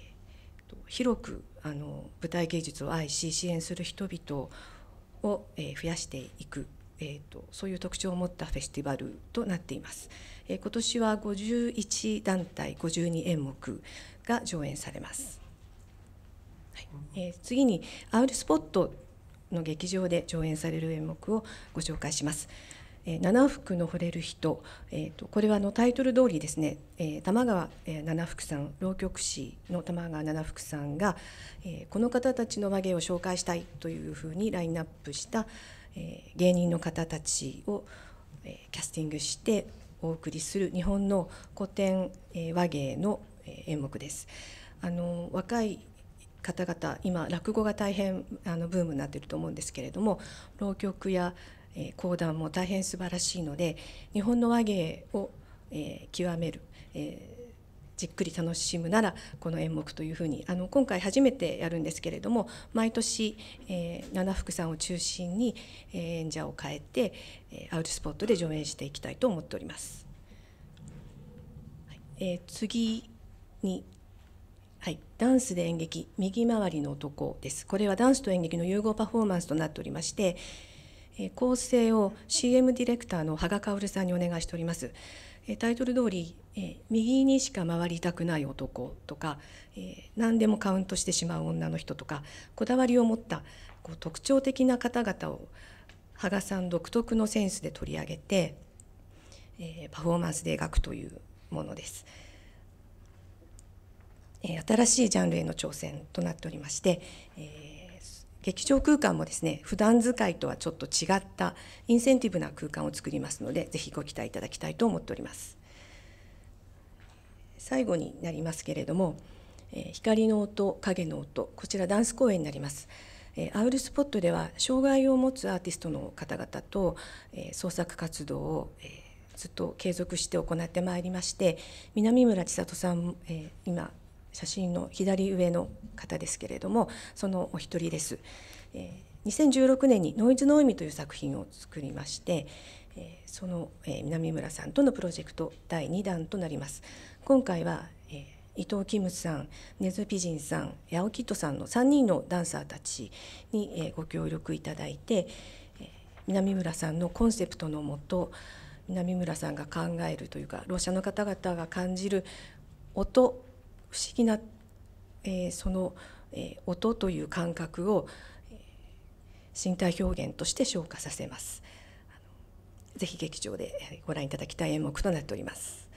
広くあの舞台芸術を愛し支援する人々を、増やしていく、えーと、とそういう特徴を持ったフェスティバルとなっています、えー、今年は51団体52演目が上演されます、はいえー、次にアウルスポットの劇場で上演される演目をご紹介します。えー、七福の惚れる人、えーと、これはあのタイトル通りですね、えー、玉川、えー、七福さん浪曲師の玉川七福さんが、えー、この方たちの和芸を紹介したいというふうにラインナップした、えー、芸人の方たちを、えー、キャスティングしてお送りする日本の古典、えー、和芸の、えー、演目です。あの若い方々今落語が大変あのブームになっていると思うんですけれども浪曲や、え講談も大変素晴らしいので日本の和芸を、え極める、えーじっくり楽しむならこの演目というふうにあの今回初めてやるんですけれども毎年、えー、七福さんを中心に、えー、演者を変えて、えー、アウトスポットで上演していきたいと思っております。はえー、次にはい、ダンスで演劇右回りの男ですこれはダンスと演劇の融合パフォーマンスとなっておりまして構成を CM ディレクターの羽賀薫さんにお願いしておりますタイトル通り「右にしか回りたくない男」とか「何でもカウントしてしまう女の人」とかこだわりを持ったこう特徴的な方々を羽賀さん独特のセンスで取り上げてパフォーマンスで描くというものです。新しいジャンルへの挑戦となっておりまして、えー劇場空間もですね普段使いとはちょっと違ったインセンティブな空間を作りますのでぜひご期待いただきたいと思っております最後になりますけれどもえ光の音影の音こちらダンス公演になりますえアウルスポットでは障害を持つアーティストの方々とえ創作活動をえずっと継続して行ってまいりまして南村千里さんえ今写真の左上の方ですけれどもそのお一人です。え2016年に「ノイズの海」という作品を作りましてその南村さんとのプロジェクト第2弾となります。今回は伊藤キムさん、ネズピジンさん、ヤオキッドさんの3人のダンサーたちにご協力いただいて南村さんのコンセプトのもと南村さんが考えるというかろう者の方々が感じる音不思議な、えー、その、えー、音という感覚を、えー、身体表現として昇華させます。ぜひ劇場でご覧いただきたい演目となっております。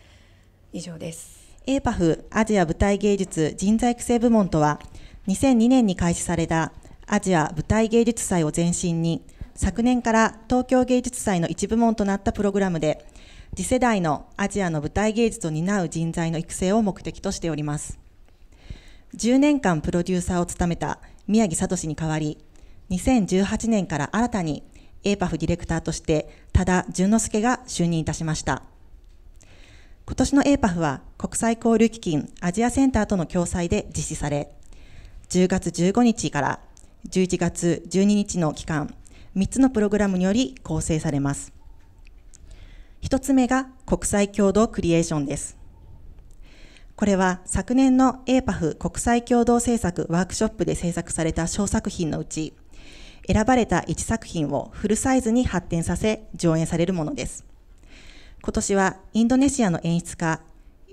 以上です。エーパフアジア舞台芸術人材育成部門とは、2002年に開始されたアジア舞台芸術祭を前身に、昨年から東京芸術祭の一部門となったプログラムで、次世代のアジアの舞台芸術を担う人材の育成を目的としております。10年間プロデューサーを務めた宮城聡に代わり、2018年から新たに APAF ディレクターとして多田淳之介が就任いたしました。今年の APAF は国際交流基金アジアセンターとの共催で実施され、10月15日から11月12日の期間、3つのプログラムにより構成されます。1つ目が国際共同クリエーションです。これは昨年の APAF 国際共同制作ワークショップで制作された小作品のうち、選ばれた1作品をフルサイズに発展させ上演されるものです。今年はインドネシアの演出家、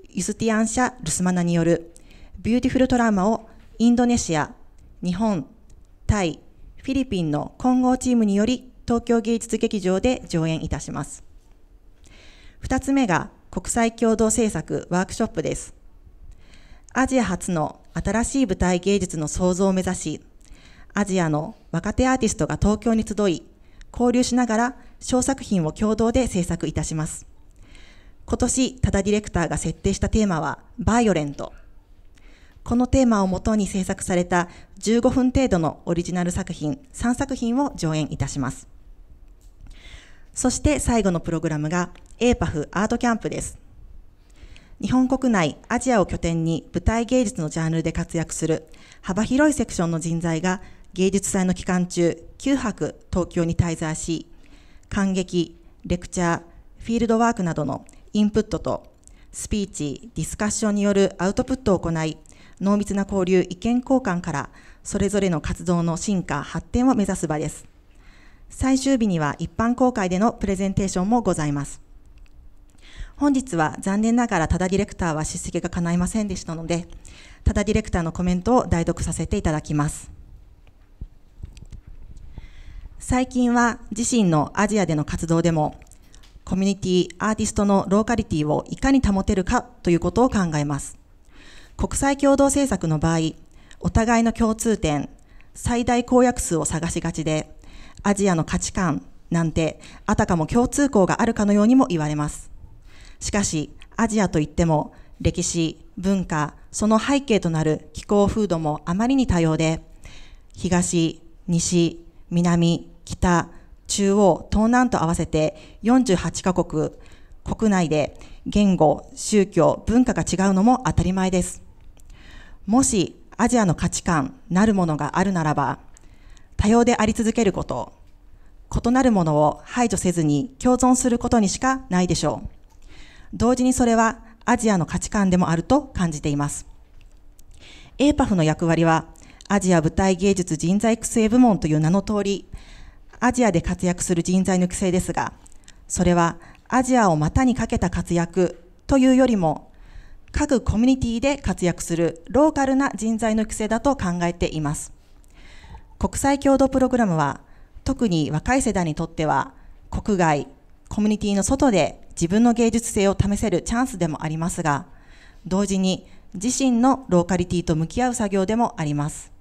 ユスティアンシャ・ルスマナによるビューティフルトラマをインドネシア、日本、タイ、フィリピンの混合チームにより東京芸術劇場で上演いたします。2つ目が国際共同制作ワークショップです。アジア初の新しい舞台芸術の創造を目指し、アジアの若手アーティストが東京に集い、交流しながら小作品を共同で制作いたします。今年、多田ディレクターが設定したテーマは、バイオレント。このテーマをもとに制作された15分程度のオリジナル作品3作品を上演いたします。そして最後のプログラムが APAF アートキャンプです。日本国内、アジアを拠点に舞台芸術のジャンルで活躍する幅広いセクションの人材が芸術祭の期間中9泊東京に滞在し、感激、レクチャー、フィールドワークなどのインプットとスピーチ、ディスカッションによるアウトプットを行い、濃密な交流、意見交換からそれぞれの活動の進化、発展を目指す場です。最終日には一般公開でのプレゼンテーションもございます。本日は残念ながら多田ディレクターは出席が叶いませんでしたので、多田ディレクターのコメントを代読させていただきます。最近は自身のアジアでの活動でも、コミュニティ、アーティストのローカリティをいかに保てるかということを考えます。国際共同政策の場合、お互いの共通点、最大公約数を探しがちで、アジアの価値観なんて、あたかも共通項があるかのようにも言われます。しかし、アジアといっても、歴史、文化、その背景となる気候風土もあまりに多様で、東、西、南、北、中央、東南と合わせて48カ国、国内で言語、宗教、文化が違うのも当たり前です。もしアジアの価値観なるものがあるならば、多様であり続けること、異なるものを排除せずに共存することにしかないでしょう。同時にそれはアジアの価値観でもあると感じています。APAF の役割は、アジア舞台芸術人材育成部門という名の通り、アジアで活躍する人材の育成ですが、それはアジアを股にかけた活躍というよりも、各コミュニティで活躍するローカルな人材の育成だと考えています。国際共同プログラムは特に若い世代にとっては国外、コミュニティの外で自分の芸術性を試せるチャンスでもありますが、同時に自身のローカリティと向き合う作業でもあります。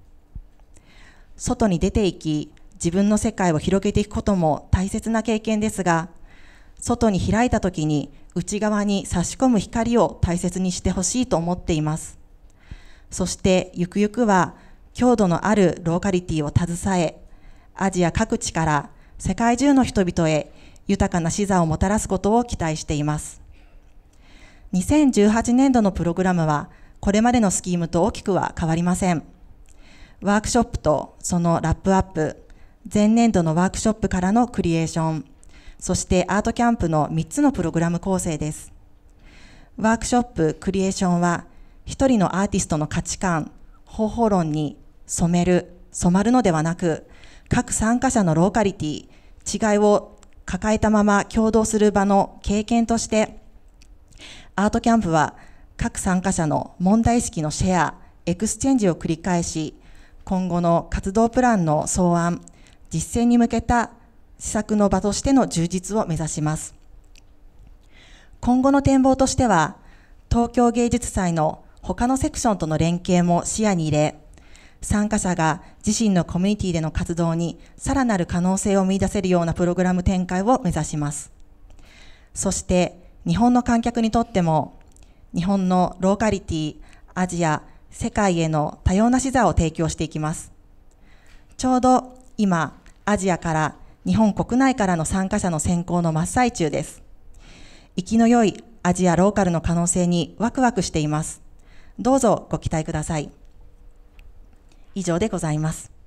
外に出ていき、自分の世界を広げていくことも大切な経験ですが、外に開いた時に内側に差し込む光を大切にしてほしいと思っています。そしてゆくゆくは強度のあるローカリティを携え、アジア各地から世界中の人々へ豊かな視座をもたらすことを期待しています。2018年度のプログラムは、これまでのスキームと大きくは変わりません。ワークショップとそのラップアップ、前年度のワークショップからのクリエーション、そしてアートキャンプの3つのプログラム構成です。ワークショップ、クリエーションは、一人のアーティストの価値観、方法論に染める、染まるのではなく、各参加者のローカリティ、違いを抱えたまま共同する場の経験として、アートキャンプは各参加者の問題意識のシェア、エクスチェンジを繰り返し、今後の活動プランの草案、実践に向けた施策の場としての充実を目指します。今後の展望としては、東京芸術祭の他のセクションとの連携も視野に入れ、参加者が自身のコミュニティでの活動にさらなる可能性を見出せるようなプログラム展開を目指します。そして、日本の観客にとっても、日本のローカリティ、アジア、世界への多様な視座を提供していきます。ちょうど今、アジアから日本国内からの参加者の選考の真っ最中です。生きの良いアジアローカルの可能性にワクワクしています。どうぞご期待ください。以上でございます。